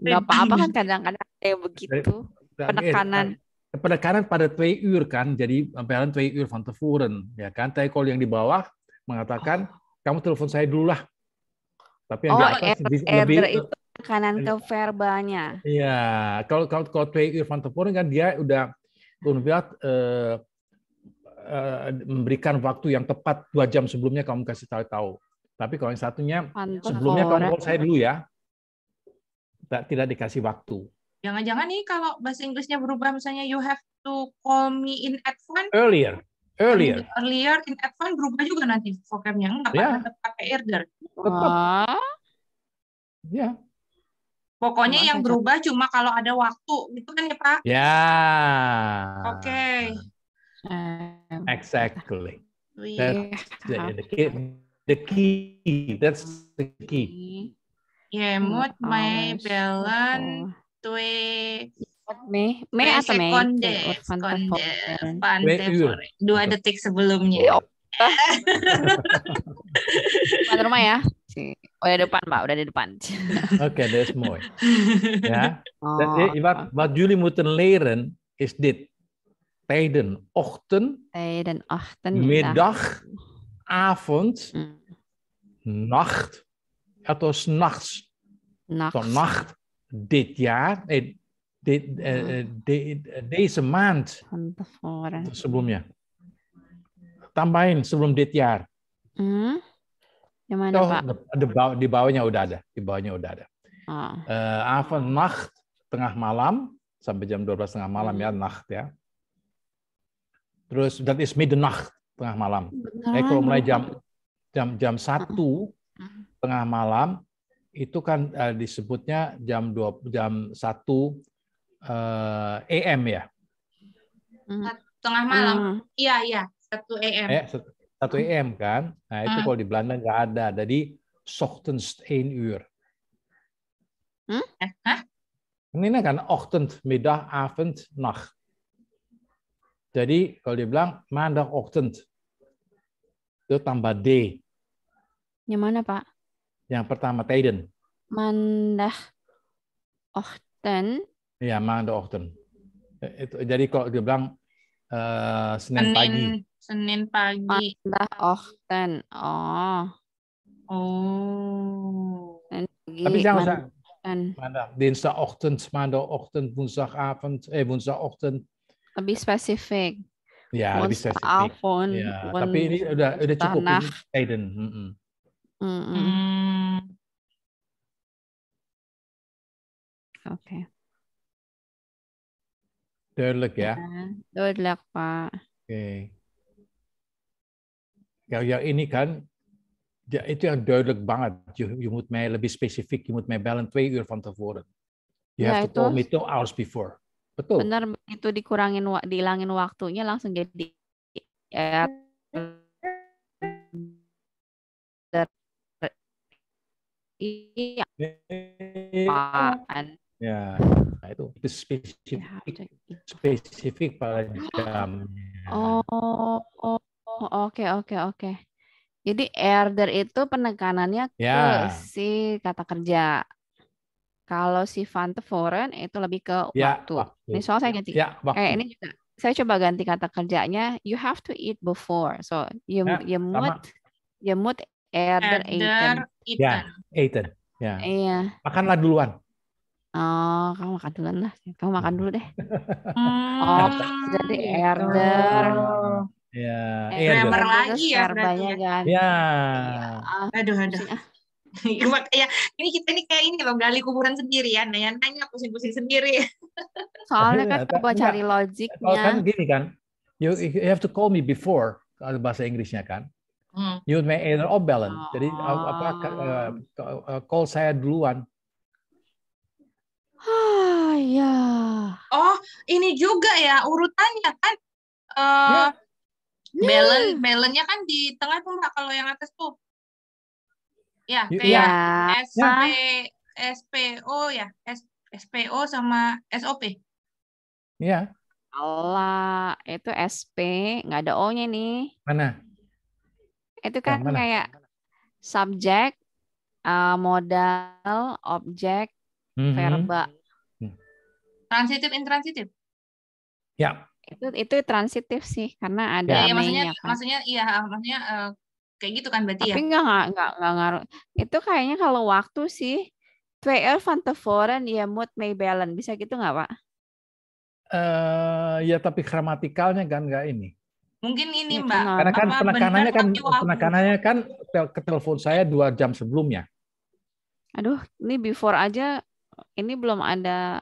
Gak apa-apa kan kadang-kadang kayak begitu. Penekanan. Kan. Penekanan pada twee ur kan, jadi eh, balance twee uur van tevoren. Ya kan, tapi kalau yang di bawah mengatakan, oh. kamu telepon saya dulu lah. Tapi yang oh, di atas lebih, er, itu kanan ke verbalnya. Iya, kalau kalau kalau tweet Irfan van tevoren kan dia udah Unviat uh, eh, uh, eh, memberikan waktu yang tepat dua jam sebelumnya kamu kasih tahu-tahu. Tapi kalau yang satunya sebelumnya kamu call saya dulu ya, tidak, tidak dikasih waktu. Jangan-jangan nih kalau bahasa Inggrisnya berubah misalnya you have to call me in advance earlier earlier earlier in advance berubah juga nanti vocabnya enggak yeah. tetap pakai earlier. Tetap. Ya. Yeah. Pokoknya yang berubah cuma kalau ada waktu, gitu kan ya Pak? Ya. Yeah. Oke. Okay. exactly. That's the, the iya. key. The key. That's the key. Yeah, mood, iya. my oh, balance, so. twe. Mei, Mei atau Mei? Sekonde, sekonde, Dua detik sebelumnya. Tuan rumah ya. udah oh, depan Mbak, udah di depan. Oké, dat is mooi. Ja. Oh. Wat, oh. jullie moeten leren is dit. Tijden ochtend, tijden ochtend middag, mm. avond, nacht. Het was nachts. Nacht. Tot nacht dit jaar, nee, eh, dit, uh, deze maand. Van tevoren. Sebelumnya. Tambahin sebelum dit jaar. Mm. Yang mana, oh, Pak? Di, bawah, di bawahnya udah ada, di bawahnya udah ada. Ah. Uh, Nacht, tengah malam, sampai jam dua belas tengah malam ya, hmm. Nacht ya. Terus, that is midnight, tengah malam. Nah Eh, kalau mulai jam jam jam ah. satu tengah malam itu kan uh, disebutnya jam dua jam satu uh, eh, AM ya. Hmm. Tengah malam. Ah. Iya, uh. iya, satu AM. Eh, satu EM hmm. kan. Nah, itu hmm. kalau di Belanda nggak ada. Jadi ochtends een uur. Hmm? Eh, hah? Kan ini kan ochtend, middag, avond, nacht. Jadi kalau bilang maandag ochtend itu tambah D. Yang mana, Pak? Yang pertama Tiden. Maandag ochtend. Iya, maandag ochtend. Eh, itu jadi kalau bilang uh, Senin, Senin pagi. Senin pagi. Mandah Ochten. Kan? Oh. Oh. Pagi, Tapi jangan usah. Kan? Maandag, dinsdagochtend, maandagochtend, woensdagavond, eh woensdagochtend. Lebih spesifik. Ya, lebih spesifik. Avond, ya, tapi ini udah udah cukup tanah. ini Aiden. Mm -mm. Mm -mm. mm. Oke. Okay. Duidelijk, ja? ja? Duidelijk, Pak. Oké. Okay yang, yang ini kan ya, itu yang duidelijk banget. Je, je moet mij lebih spesifik, je moet mij bellen twee uur van tevoren. You ya, have to itu. call me two hours before. Betul. Benar itu dikurangin, dihilangin waktunya langsung jadi ya, Iya. Ya, nah itu itu spesifik spesifik pada jamnya. Oh, oh, Oh, oke oke oke. Jadi order itu penekanannya ya. ke si kata kerja. Kalau si van foreign itu lebih ke ya, waktu. waktu. Ini soal saya ganti. Ya, Eh ini juga saya coba ganti kata kerjanya. You have to eat before. So you ya, you must mood you mood order eaten. Ya, eaten. Ya. Iya. Makanlah duluan. Oh, kamu makan duluan lah. Kamu makan dulu deh. Hmm, oh, jadi order. Oh. Gitu. Iya. Iya, ya ya. kan. iya. iya. Grammar lagi ya berarti. Kan. Ya, Aduh aduh. ya, ini kita ini kayak ini loh gali kuburan sendiri ya, nanya-nanya pusing-pusing sendiri. Soalnya kan coba cari logiknya. Kalau kan gini kan, you, you have to call me before kalau bahasa Inggrisnya kan. Hmm. You may either off balance. Oh. Jadi apa uh, call saya duluan. Ah ya. Oh, ini juga ya urutannya kan. Uh, ya Melon, melonnya kan di tengah tuh Mbak kalau yang atas tuh. Ya, kayak ya. SP SPO ya, S, SPO ya, sama SOP. Iya. Allah, itu SP, nggak ada O-nya nih. Mana? Itu kan mana? kayak subjek, uh, eh, modal, objek, mm -hmm. verba. Transitif, intransitif? Ya itu itu transitif sih karena ada ya, ya, maksudnya kan. maksudnya iya maksudnya uh, kayak gitu kan berarti tapi ya tapi nggak nggak nggak ngaruh itu kayaknya kalau waktu sih twee van tevoren ya mood may balance bisa gitu nggak pak uh, ya tapi gramatikalnya kan nggak ini mungkin ini ya, mbak karena kan apa, penekanannya kan penekanannya kan ke telepon saya dua jam sebelumnya aduh ini before aja ini belum ada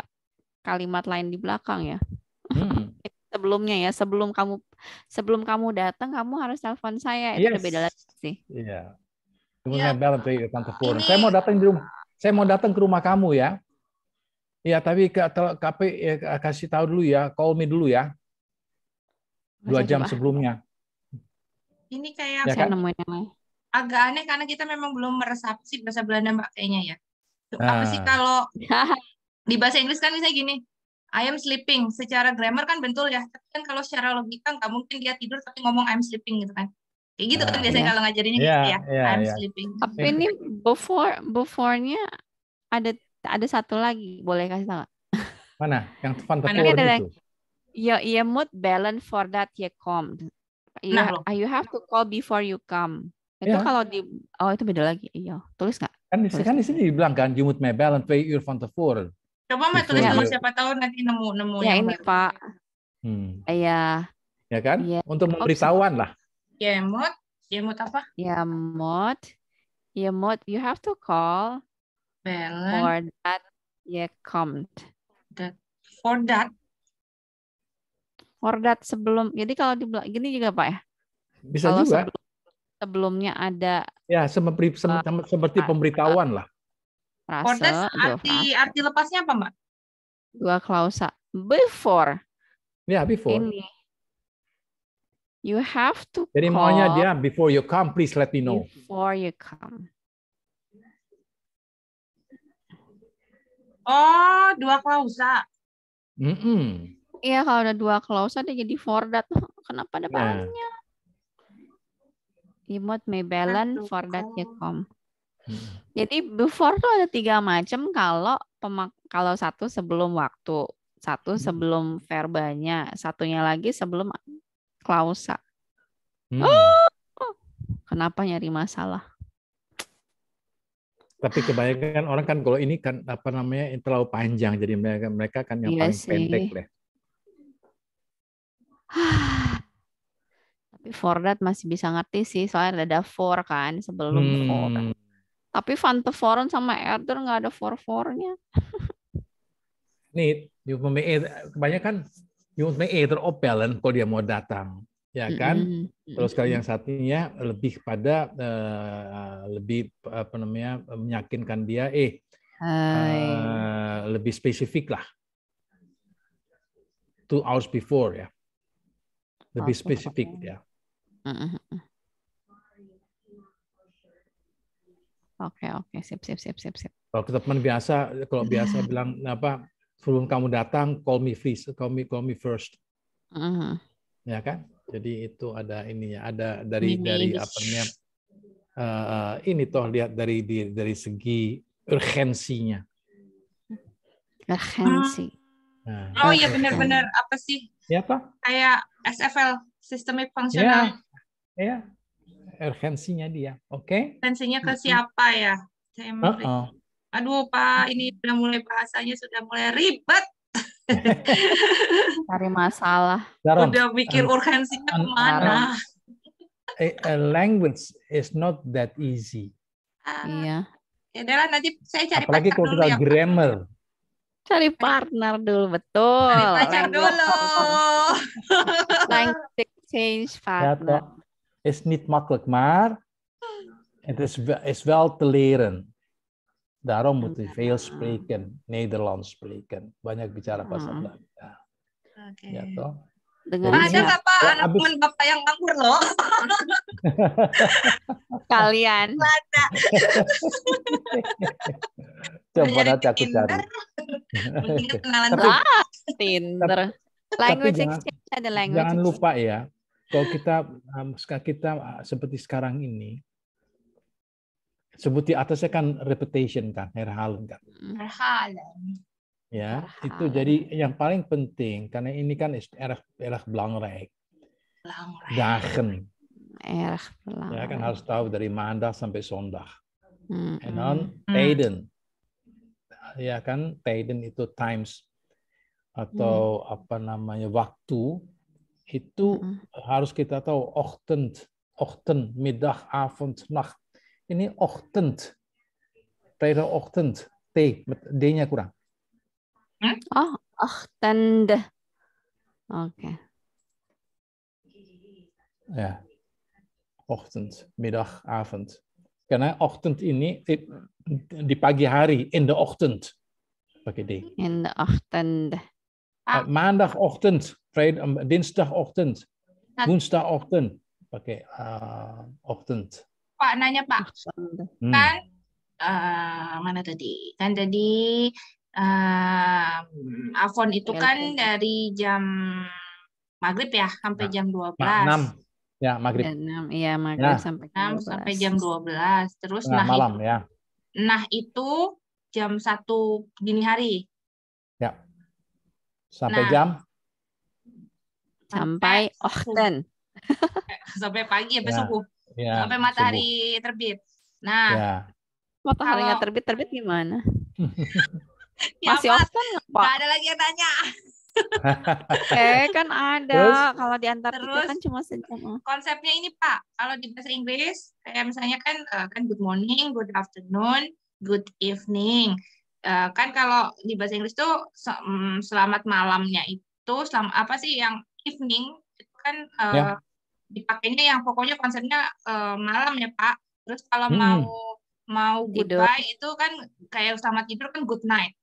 kalimat lain di belakang ya sebelumnya ya sebelum kamu sebelum kamu datang kamu harus telepon saya itu yes. beda lagi sih iya yeah. kemudian yeah. balance tante saya mau datang di rumah saya mau datang ke rumah kamu ya Iya, tapi ke, KP ya, eh, kasih tahu dulu ya, call me dulu ya. Dua jam coba. Ah. sebelumnya. Ini kayak ya kan? agak aneh karena kita memang belum meresap sih bahasa Belanda mbak kayaknya ya. Apa ah. sih kalau di bahasa Inggris kan misalnya gini, I am sleeping. Secara grammar kan betul ya. Tapi kan kalau secara logika nggak mungkin dia tidur tapi ngomong I'm sleeping gitu kan. Kayak gitu uh, kan nah, biasanya yeah. kalau ngajarinnya yeah, gitu ya. Yeah, I'm yeah. sleeping. Tapi ini before before-nya ada ada satu lagi boleh kasih tahu? Mana? Yang fun Mana ada itu. Ya, your mood balance for that ya, you come. nah, you have to call before you come. Itu yeah. kalau di oh itu beda lagi. Iya, tulis nggak? Kan di kan di sini dibilang kan you mood may balance pay your front of four. Coba mah tulis dulu iya. siapa tahu nanti nemu nemu ya, ini baru. Pak. Hmm. Iya. Ya kan? Iya. Ya. Untuk memberitahuan lah. mod, Ya ya mod apa? mod, Ya ya mod You have to call Balance. for that. Ya, yeah, count. That for that. For that sebelum. Jadi kalau di gini juga Pak ya. Bisa kalau juga. Sebelum, sebelumnya ada. Ya, eh, seperti, seperti pemberitahuan lah. Frase, Kontes arti arti lepasnya apa, Mbak? Dua klausa. Before. Ya, yeah, before. Ini. You have to Jadi call maunya dia before you come please let me know. Before you come. Oh, dua klausa. Mm -mm. Iya, kalau ada dua klausa dia jadi for that. Kenapa ada yeah. banyak? You must may balance for that you come. Hmm. Jadi before tuh ada tiga macam kalau pemak kalau satu sebelum waktu, satu sebelum verbanya, satunya lagi sebelum klausa. Hmm. Oh, kenapa nyari masalah? Tapi kebanyakan orang kan kalau ini kan apa namanya terlalu panjang, jadi mereka mereka kan yang iya paling sih. pendek deh. Tapi for that masih bisa ngerti sih, soalnya ada for kan sebelum hmm. Tapi Van Tevoren sama Erder nggak ada fornya. Nih, you me either, kebanyakan you me either opelen kalau dia mau datang, ya kan? Mm-hmm. Terus kalau yang satunya lebih pada uh, eh, lebih apa namanya meyakinkan dia, eh uh, lebih spesifik lah. Two hours before ya, lebih spesifik ya. Oke, oke, sip, sip, sip, sip, sip. Kalau ke teman biasa, kalau biasa bilang apa, sebelum kamu datang, call me first call me, call me first. uh Ya kan? Jadi itu ada ini ya, ada dari dari apa namanya? Uh, ini toh lihat dari di, dari segi urgensinya. Urgensi. Nah. Oh iya benar-benar apa sih? Ya apa? Kayak SFL, systemic fungsional Ya, ya urgensinya dia, oke? Okay? Urgensinya ke siapa ya? Saya uh -oh. Aduh Pak, ini sudah mulai bahasanya sudah mulai ribet. Cari masalah. Darum, udah uh, urgensinya uh, kemana? A, a language is not that easy. Uh, iya. Ya adalah nanti saya cari Apalagi dulu. kita ya, kalau grammar. cari partner dulu betul cari pacar dulu language exchange partner is niet makkelijk, maar het is, is wel te leren. Daarom moet je veel spreken, Nederlands spreken. Banyak bicara bahasa mm-hmm. Belanda. Oke. Okay. Ya, toh? Dengan nah, ada apa, ya, anak teman bapak yang nganggur loh? Kalian. Jangan lupa ya, kalau kita um, kita uh, seperti sekarang ini sebut di atasnya kan reputation kan herhalen kan herhalen hmm. ya herhalen. itu jadi yang paling penting karena ini kan erah erah erg belangrijk dagen belangrijk ya kan harus tahu dari maandag sampai zondag mm -hmm. tijden ya kan tijden itu times atau mm. apa namanya waktu itu hmm. harus kita tahu ochtend, ochtend, middag, avond, nacht. Ini ochtend. Terakhir ochtend, T, D-nya kurang. Hmm? Oh, ochtend. Oke. Okay. Ja. Ochtend, middag, avond. Karena ochtend ini di pagi hari, in de ochtend. Pakai D. In de ochtend. Ah. Eh, maandagochtend, vrijdag, eh, dinsdagochtend, nah. woensdagochtend. okay. uh, eh, ochtend. Pak, nanya Pak. Hmm. Kan, uh, mana tadi? Kan tadi uh, Avon itu ya, kan dari jam maghrib ya sampai nah, jam 12. Nah, 6. Ya, maghrib. Ya, 6, iya, maghrib ya. sampai 6 sampai jam 12. Terus nah, nah malam itu, ya. Nah, itu jam 1 dini hari. Sampai nah, jam? Sampai ochten. sampai pagi ya, subuh. Ya, sampai matahari subuh. terbit. Nah, ya. matahari nggak terbit terbit gimana? ya, Masih ochten nggak Pak? nggak ada lagi yang tanya. eh kan ada kalau diantar Antartika kan cuma sejam. Konsepnya ini Pak, kalau di bahasa Inggris kayak misalnya kan eh, kan good morning, good afternoon, good evening. Eh, kan kalau di bahasa Inggris tuh mm, selamat malamnya itu selam apa sih yang evening itu kan uh, eh, yeah. dipakainya yang pokoknya konsepnya uh, eh, malam ya Pak. Terus kalau hmm. mau mau goodbye itu kan kayak selamat tidur kan good night.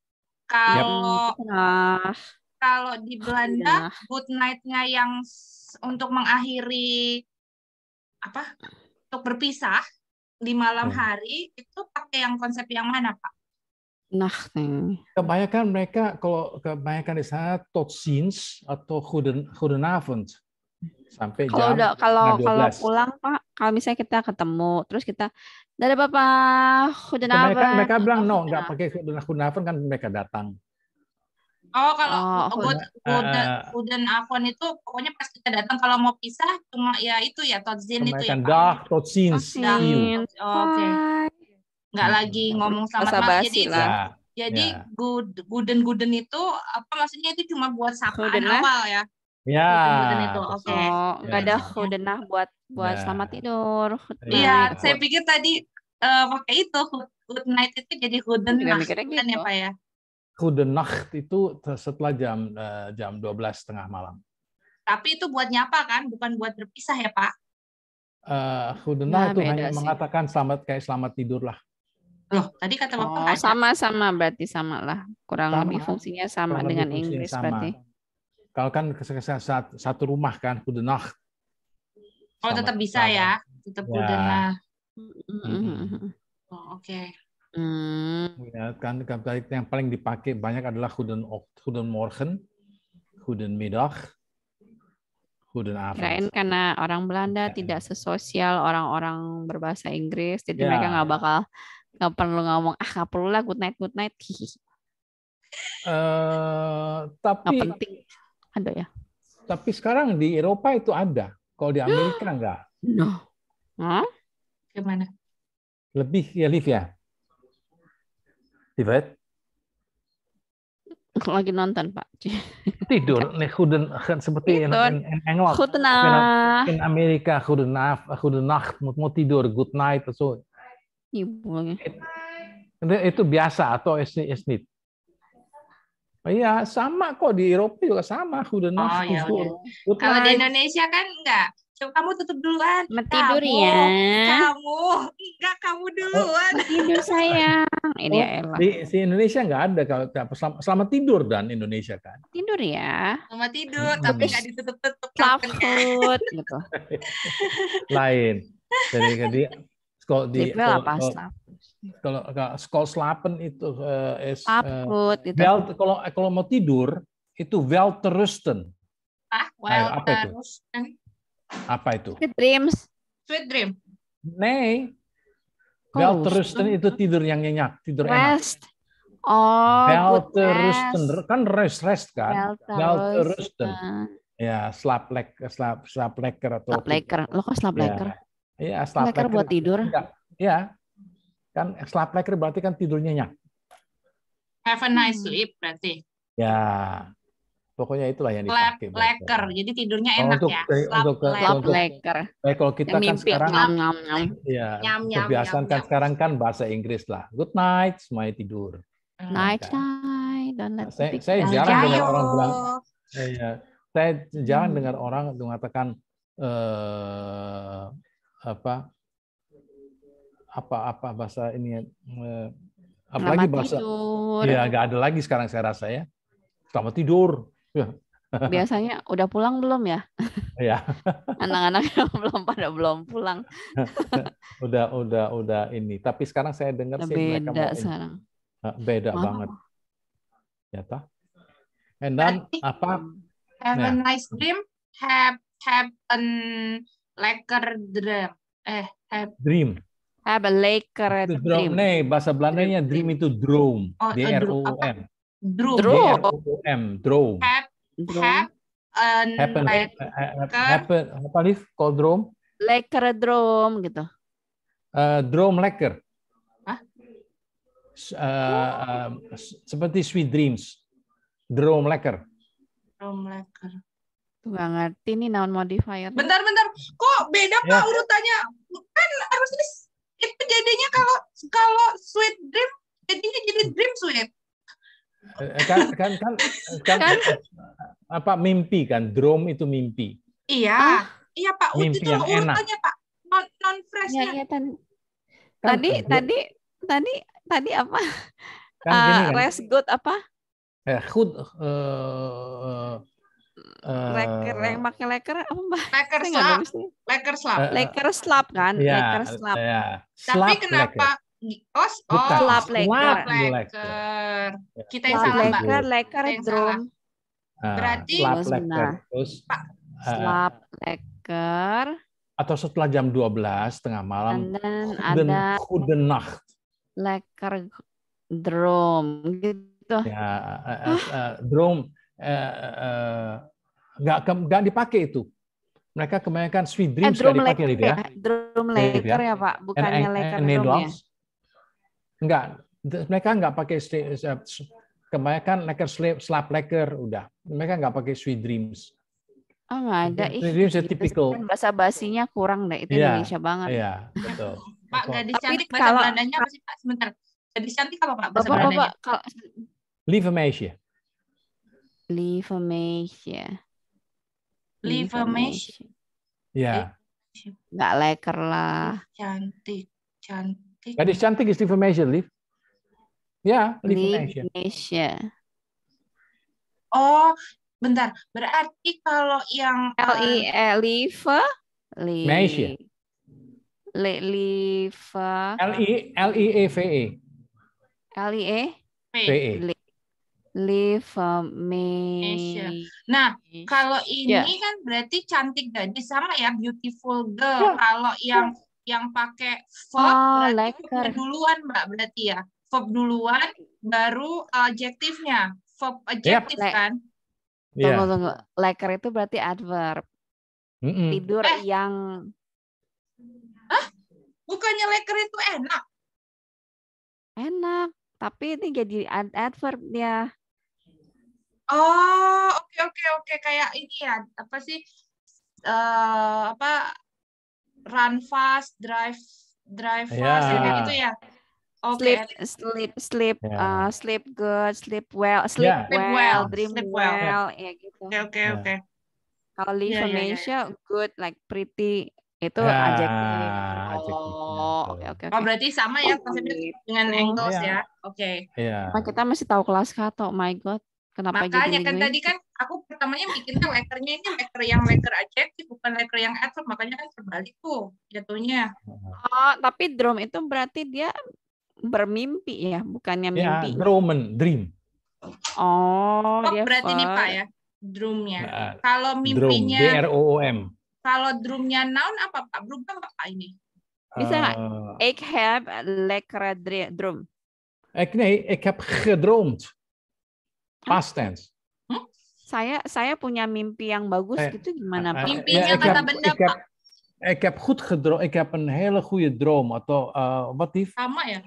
Kalau yep. kalau di ah, Belanda yeah. good night-nya yang untuk mengakhiri apa? untuk berpisah di malam hmm. hari itu pakai yang konsep yang mana Pak? nothing. Kebanyakan mereka kalau kebanyakan di sana tot sins atau huden guten sampai kalau jam udah, kalau 12. kalau pulang Pak, kalau misalnya kita ketemu terus kita dari Bapak guten Abend. Mereka, mereka bilang no, nggak pakai guten kan mereka datang. Oh, kalau oh, uh, itu pokoknya pas kita datang kalau mau pisah cuma ya itu ya toxins itu ya. dah Todzin. Oh, Oke. Okay nggak hmm. lagi ngomong sama teman jadi lah. jadi yeah. good guden guden itu apa maksudnya itu cuma buat sapaan Gudenah. awal ya ya guden itu oke okay. oh, yeah. ada gudenah buat buat yeah. selamat tidur iya saya pikir tadi uh, pakai itu good night itu jadi gudenah ya, gitu. ya pak ya Kudenah itu setelah jam uh, jam 12 tengah malam. Tapi itu buat nyapa kan, bukan buat berpisah ya Pak? Uh, eh, Hudenah nah, itu hanya sih. mengatakan selamat kayak selamat tidur lah. Loh, tadi kata Bapak oh, sama-sama berarti sama lah. Kurang sama. lebih fungsinya sama Kurang dengan Inggris berarti. Kalau kan satu rumah kan, kudenah. Oh, sama tetap bisa ya. Tetap ya. Mm-hmm. mm-hmm. Oh, oke. Hmm. Ya, kan, kan yang paling dipakai banyak adalah Guden, Guden Morgen, Guden Middag, Guden Avond. Kirain karena orang Belanda ya. tidak sesosial orang-orang berbahasa Inggris, jadi ya. mereka nggak bakal nggak perlu ngomong ah nggak perlu lah good night good night eh uh, tapi gak penting ada ya tapi sekarang di Eropa itu ada kalau di Amerika enggak no huh? gimana lebih ya Liv ya Livet lagi nonton pak tidur nih dan seperti yang engel in, Amerika kuden naf kuden nacht mau tidur good night so Ibu. Itu, itu biasa atau esnit. Iya, sama kok di Eropa juga sama. Udah oh, iya. iya. Kalau di Indonesia kan enggak. Coba kamu tutup duluan. Tidur ya. Kamu, enggak kamu duluan. Oh, tidur sayang. Ini oh, ya, Di, si Indonesia enggak ada kalau selama, selama tidur dan Indonesia kan. Tidur ya. Selama tidur hmm. tapi enggak ditutup-tutup. Plafut gitu. Lain. Jadi, jadi Skol di Dipel apa Kalau Skol slapen itu uh, eh, is eh, itu. Wel, kalau eh, kalau mau tidur itu wel terusten. Ah, well nah, apa itu? Apa itu? Sweet dreams. Sweet dream. Nay. Wel terusten itu tidur yang nyenyak, tidur rest. enak. Oh, wel terusten kan rest rest kan. Wel terusten. Ya, slap leg, slap slap leker atau slap leker. Lo kok slap leker? Ya Iya, slap leker buat kan tidur. Iya. Kan slap leker berarti kan tidurnya nyenyak. Have a nice hmm. sleep berarti. Ya. Pokoknya itulah yang dipakai. Slap leker. Jadi tidurnya oh, enak untuk, ya. Slap, untuk, untuk, leker. Baik, kalau kita kan Mimpi. kan sekarang nyam, nyam, nyam. Ya, nyam, nyam, kebiasaan nyam, kan nyam. sekarang kan bahasa Inggris lah. Good night, semuanya tidur. Hmm. Night, iya. night. Don't let saya, iya. saya jarang dengar orang bilang. Saya, saya jarang dengar orang mengatakan eh apa apa-apa bahasa ini eh, lagi bahasa tidur. ya nggak ada lagi sekarang saya rasa ya selamat tidur biasanya udah pulang belum ya ya anak-anak belum pada belum pulang udah udah udah ini tapi sekarang saya dengar sih beda sekarang beda banget ya ta and then apa have a ya. nice dream have have an Laker dream. Eh, have, dream. Have a Laker dream. dream. Nee, bahasa Belandanya dream, dream itu drum. Oh, D R O M. Drum. D R O M. Drum. Have, have an laker. Happen, apa nih? Call drum. Laker drum gitu. Uh, laker. lekker. Uh, uh, seperti sweet dreams. drum lekker. drum lekker. Gak gitu ngerti nih noun modifier. Bentar, bentar. Kok beda ya. Pak urutannya? Kan harusnya itu jadinya kalau kalau sweet dream jadinya jadi dream sweet. Eh, kan kan kan, kan, kan apa mimpi kan? dream itu mimpi. Iya. Ah. Iya Pak, mimpi itu yang urutannya enak. Pak. Non non fresh. ya iya, iya kan, tadi kan, tadi tadi tadi apa? Kan uh, kan? Rest good apa? Eh, good, uh, eh, Eh. leker, Laker yang pakai Laker apa? Laker slap. Laker slap. Eh, eh. Laker slap kan? Yeah, Laker slap. Yeah. Tapi slap kenapa Laker. Oh, oh, Bukan. slap Laker. Laker. Kita yang salah, Mbak. Laker, Laker drum. Berarti slap Laker. Terus slap Laker. Atau setelah jam 12 tengah malam. Dan ada Kudenach. Leker drum gitu. Ya, uh, uh, drum uh, nggak nggak dipakai itu. Mereka kebanyakan sweet dreams sudah eh, dipakai Laker, gitu ya. ya? Drum Laker gitu ya, ya Pak, bukannya Laker Drum ya? Enggak, mereka nggak pakai kebanyakan leker slap, slap leker udah. Mereka nggak pakai sweet dreams. Oh enggak ada. Sweet Ih, dreams itu typical. Kan bahasa basinya kurang deh, itu yeah, Indonesia banget. Iya, yeah, betul. Pak, gadis cantik bahasa kalau, Belandanya apa sih Pak? Sebentar. Gadis cantik apa Pak bahasa Bapak, Belandanya? Bapak, kalau... Lieve meisje. Lieve meisje. Livermation. Ya. Enggak leker lah. Cantik, cantik. Gadis cantik is Livermation, Liv. Ya, Livermation. Oh, bentar. Berarti kalau yang L I eh, E Live Live Le Live L I L I E V E L I E V E, e. Leave um, me. Nah, kalau ini yeah. kan berarti cantik gadis sama ya beautiful girl. Yeah. Kalau yang yeah. yang pakai verb oh, berarti leker. duluan Mbak berarti ya. Verb duluan baru adjektifnya. Verb adjektif yep. kan? Yeah. Tunggu tunggu. lekker itu berarti adverb. Mm -mm. Tidur eh. yang Hah? Bukannya lekker itu enak? Enak, tapi ini jadi adverb ya. Oh, oke okay, oke okay, oke okay. kayak ini ya. Apa sih? Uh, apa run fast, drive drive iya. fast yeah. ya, kayak gitu ya. Okay. Sleep sleep sleep yeah. Iya. uh, sleep good, sleep well, sleep yeah. Iya. well, well, dream sleep well, well. Yeah. ya gitu. Oke okay, oke okay, oke. Yeah. Kalau live yeah, yeah, yeah. good like pretty itu yeah, adjektif. Oh, oke oke. Okay, okay. Oh, berarti sama ya oh, dengan English yeah. ya. Oke. Okay. Yeah. Nah, kita masih tahu kelas kato, oh my god. Kenapa Makanya jadi kan tadi kan aku pertamanya bikinnya lekernya ini leker yang leker adjektif bukan leker yang adverb, makanya kan terbalik tuh jatuhnya. Oh, tapi drum itu berarti dia bermimpi ya, bukannya ya, mimpi. Roman dream. Oh, oh dia berarti ini Pak ya, drumnya. Nah, kalau mimpinya D Kalau drumnya noun apa Pak? Berubah nggak Pak ini? Bisa nggak? Uh, eh, ik heb lekker drum. Ik nee, ik heb gedroomd. Past tense. Hmm? Saya saya punya mimpi yang bagus eh, gitu gimana? Pak? Mimpinya ya, kata benda ik heb, Pak. Ik heb goed gedroomd. Ik heb een hele goede droom atau uh, wat lief? Sama ya.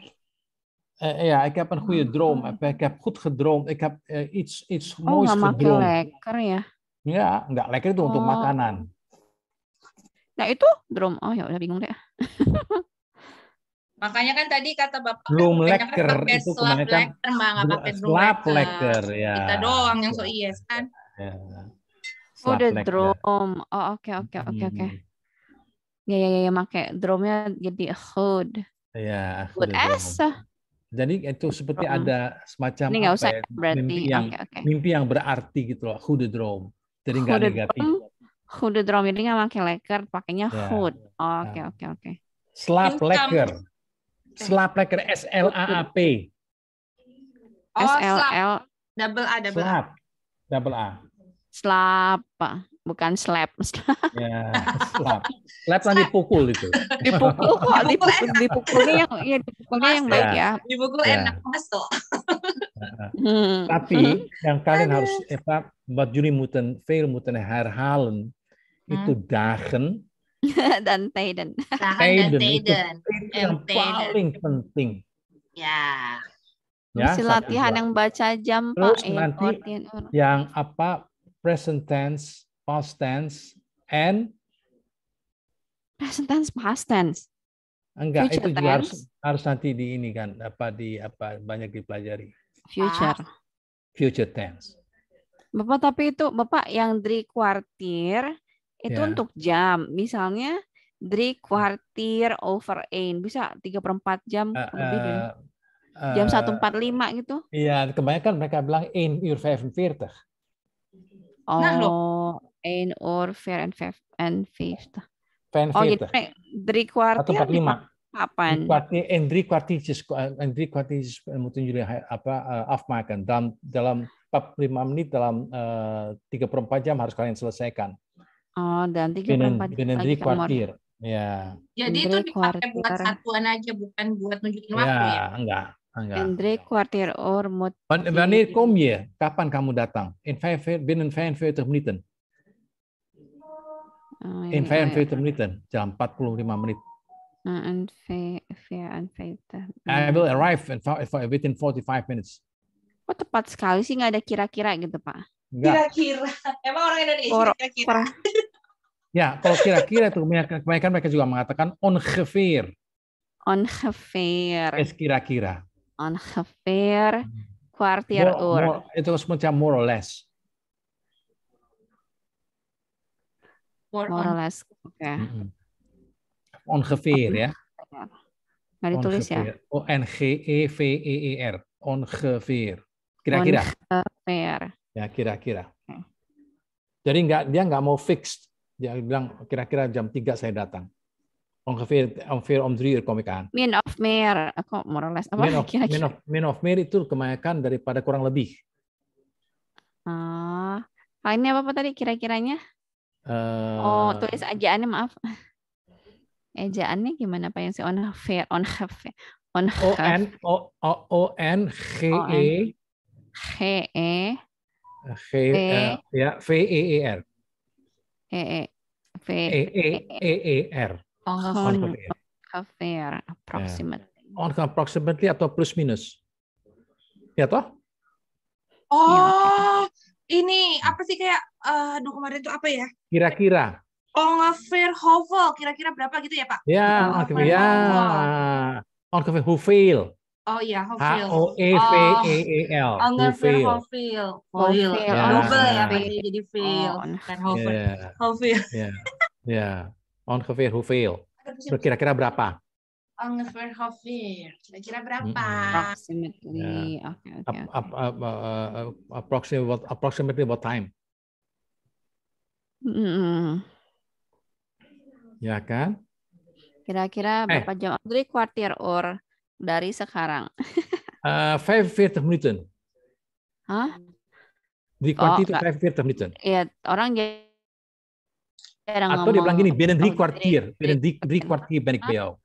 Uh, ya, ik heb een goede droom. Ik heb goed gedroomd. Ik heb uh, iets, iets oh, moois gedroomd. Oh, lekker ya? Ya, nggak lekker itu oh. untuk makanan. Nah itu droom. Oh ya udah bingung deh. Makanya kan tadi kata Bapak belum Lecker kan itu Lecker, mah nggak pakai Bloom Lecker. ya. Kita doang yang so yes kan. Ya. Oh, the drum. Oh, oke oke oke oke. Ya ya ya, ya make drumnya jadi hood. Iya, hood S. Jadi itu seperti -huh. ada semacam Ini apa usah, ya, berarti. mimpi yang okay, okay. mimpi yang berarti gitu loh, hood the drum. Jadi nggak negatif. Drum, hood the drum ini nggak pakai leker, pakainya ya. hood. Ya. Oke oke oke. Slap leker. Slap S L A A P. Oh, S L L double A double slap. A. Double A. Slap, bukan slap. ya, slap. Slap kan dipukul itu. dipukul kok, dipukul, dipukulnya yang ya dipukulnya yang baik ya. ya. Dipukul ya. enak masuk. Hmm. Tapi hmm. yang kalian harus apa buat juri muten fail muten herhalen itu hmm. dagen dan tayden, nah, kan tayden, dan Itu yang paling penting. Ya. Ya, Mesti latihan yang baca jam Terus Pak. Ya, nanti yang apa present tense, past tense, and present tense, past tense. Enggak, Future itu tense. juga harus harus nanti di ini kan apa di apa banyak dipelajari. Future. Future tense. Bapak tapi itu Bapak yang dari kuartir itu yeah. untuk jam. Misalnya dari quartier hmm. over eight bisa tiga per empat jam uh, lebih Uh, jam satu empat lima gitu. Iya, kebanyakan mereka bilang in your oh, and 45. Oh, nah, in uur fair Oh, jadi three quarter. Satu empat lima. Kapan? Kuarti, en drie kwartiertjes, en apa afmaken. Dalam dalam 45 menit dalam tiga per empat jam harus kalian selesaikan. Oh, dan tiga per empat lagi kuartir. Ya. Jadi itu dipakai buat satuan aja, bukan buat nunjukin iya, waktu ya? enggak. enggak. kuartir or mut Wanneer kom je? Kapan kamu datang? In vijf, binnen 45 minuten. Oh, iya, in 45 iya, minuten, jam 45 menit. Uh, I will arrive in, within 45 minutes. Oh, tepat sekali sih nggak ada kira-kira gitu, Pak. Kira-kira. Emang orang Indonesia kira-kira. Ya, kalau kira-kira itu kebanyakan mereka juga mengatakan on khafir. On khafir. Es kira-kira. On khafir, hmm. kuartir ur. Itu kan semacam more or less. More, or less. Oke. Okay. On khafir ya. Nggak tulis ya. O N G E V E E R. On khafir. Kira-kira. On khafir. Ya, kira-kira. Jadi nggak dia nggak mau fixed dia bilang kira-kira jam 3 saya datang. Ongeveer ongeveer om 3 Min of mer aku or less. Apa min, of, kira -kira. Min, of, min of itu kebanyakan daripada kurang lebih. Ah, oh, ini apa, apa tadi kira-kiranya? Uh, oh, tulis ajaannya maaf. Ejaannya gimana Pak yang si on fair on fair on O N O O O N G E G E G e, e. ya V E E R E E V E E E E, e, e R. Oh, on cover approximately. On approximately atau plus minus. Ya toh? Oh, ya, ini apa sih kayak eh, aduh kemarin itu apa ya? Kira-kira. Ongever oh, Hovel, kira-kira berapa gitu ya Pak? Ya, on cover, ya. On cover Hovel. Oh iya, Hofil. H O E V E oh. E L. Oh, enggak Hofil. Yeah. Double ya, ya nah. jadi feel. Oh, Bukan Hofil. Yeah. Hofil. Ya. Yeah. Ongeveer hoeveel? Kira-kira berapa? Ongeveer hoeveel? Kira-kira berapa? Approximately. oke ya. oke. okay, uh, uh, approximately, what, approximately what time? Hmm. Ya kan? Kira-kira eh. berapa eh. jam? Drie kwartier or dari sekarang? uh, five feet of Newton. Hah? Di kuartito oh, five feet of Newton. Iya, orang jarang Atau ngomong. dia bilang gini, benen di kuartir, benen di kuartir banyak beliau.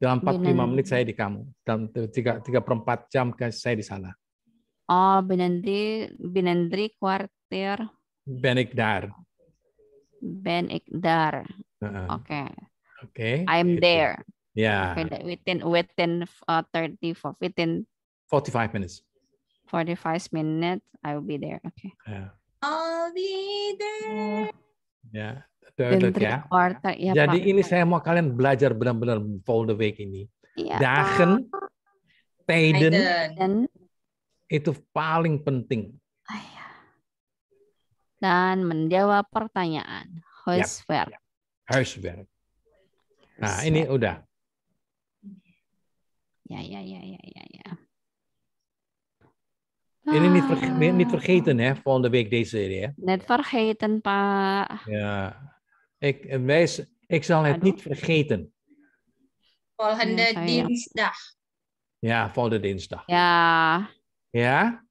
Dalam 45 menit saya di kamu. Dalam 3, 3 per 4 jam saya di sana. Oh, benen di, benen di kuartir. Benekdar. Benekdar. Uh -uh. Oke. Okay. Oke. Okay. I'm gitu. there. Yeah. Ya. Within within uh, 30 within 45 minutes. 45 minutes, I will be there. Okay. Yeah. I'll be there. Yeah. ya. Ya. ya. Jadi Pak. ini saya mau kalian belajar benar-benar the week ini. Ya, Dagen, Pak. Tiden. itu paling penting. Ah, iya. Dan menjawab pertanyaan. Huiswerk. Yep. Huiswerk. Nah, ini udah. ja, ja, ja, ja, ja, ja. Ah. niet, niet vergeten, hè, volgende week deze serie. Net vergeten, pa. Ja. Ik, wij, ik zal het niet vergeten. Volgende dinsdag. Ja, volgende dinsdag. Ja. Ja?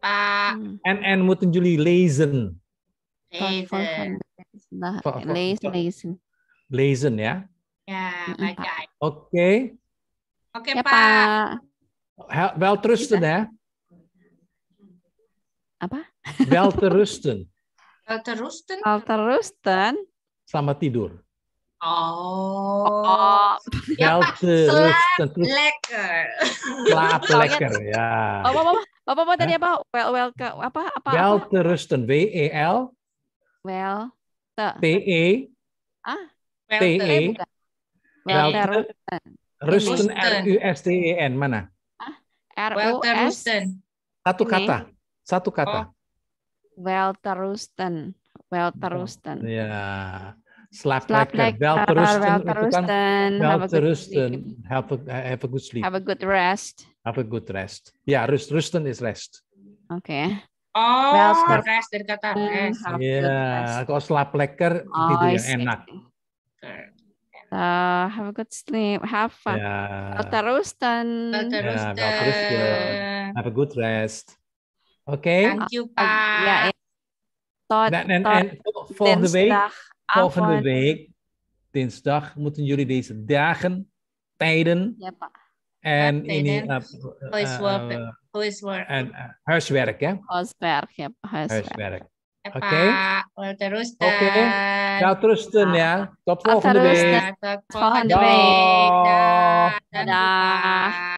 pa. Hmm. En, en moeten jullie lezen? Lezen. Lezen, lezen. Lezen, ja? Ja, oké. Okay. Oke ya, Pak. Pak. Welterusten ya. Apa? Welterusten. Welterusten. Welterusten. Sama tidur. Oh. oh. Ya, Pak. Slaap lekker. Slaap lekker, ya. Apa, apa, apa, apa, tadi apa? Well, well, ke, apa, apa? Welterusten, w a e l Well. T-E. E. Ah? T-E. Welterusten. Rusten e R U S T E N mana? R U S e Satu kata. Satu kata. Oh. Walter Rusten. Walter oh, Rusten. Ya. Yeah. Slaplaker. Walter Rusten. Walter kan Rusten. Walter Rusten. Have a, have a good sleep. Have a good rest. Have a good rest. Ya, yeah, Rusten is rest. Oke. Okay. Oh, Well rest dari kata rest. Iya, yeah. kalau slaplaker oh, tidur yang enak. Okay. Uh, have a good sleep. Have fun. Yeah. Tatarustan. Tatarustan. Yeah, terus have a good rest. Okay. Thank you, Pak. Uh, yeah, tot, en, en, tot en volgende dinsdag, week, volgende week, dinsdag, moeten jullie deze dagen, tijden ja, en ja, tijden. Uh, eh, huiswerk, eh, huiswerk, eh, en huiswerk, hè? Huiswerk, ja, huiswerk. huiswerk. Eh, Oke. Okay. Walterusten. Oke. Okay. Walterusten ya. Top ja. Top volgende Top Tot volgende week. Dadah. Dadah.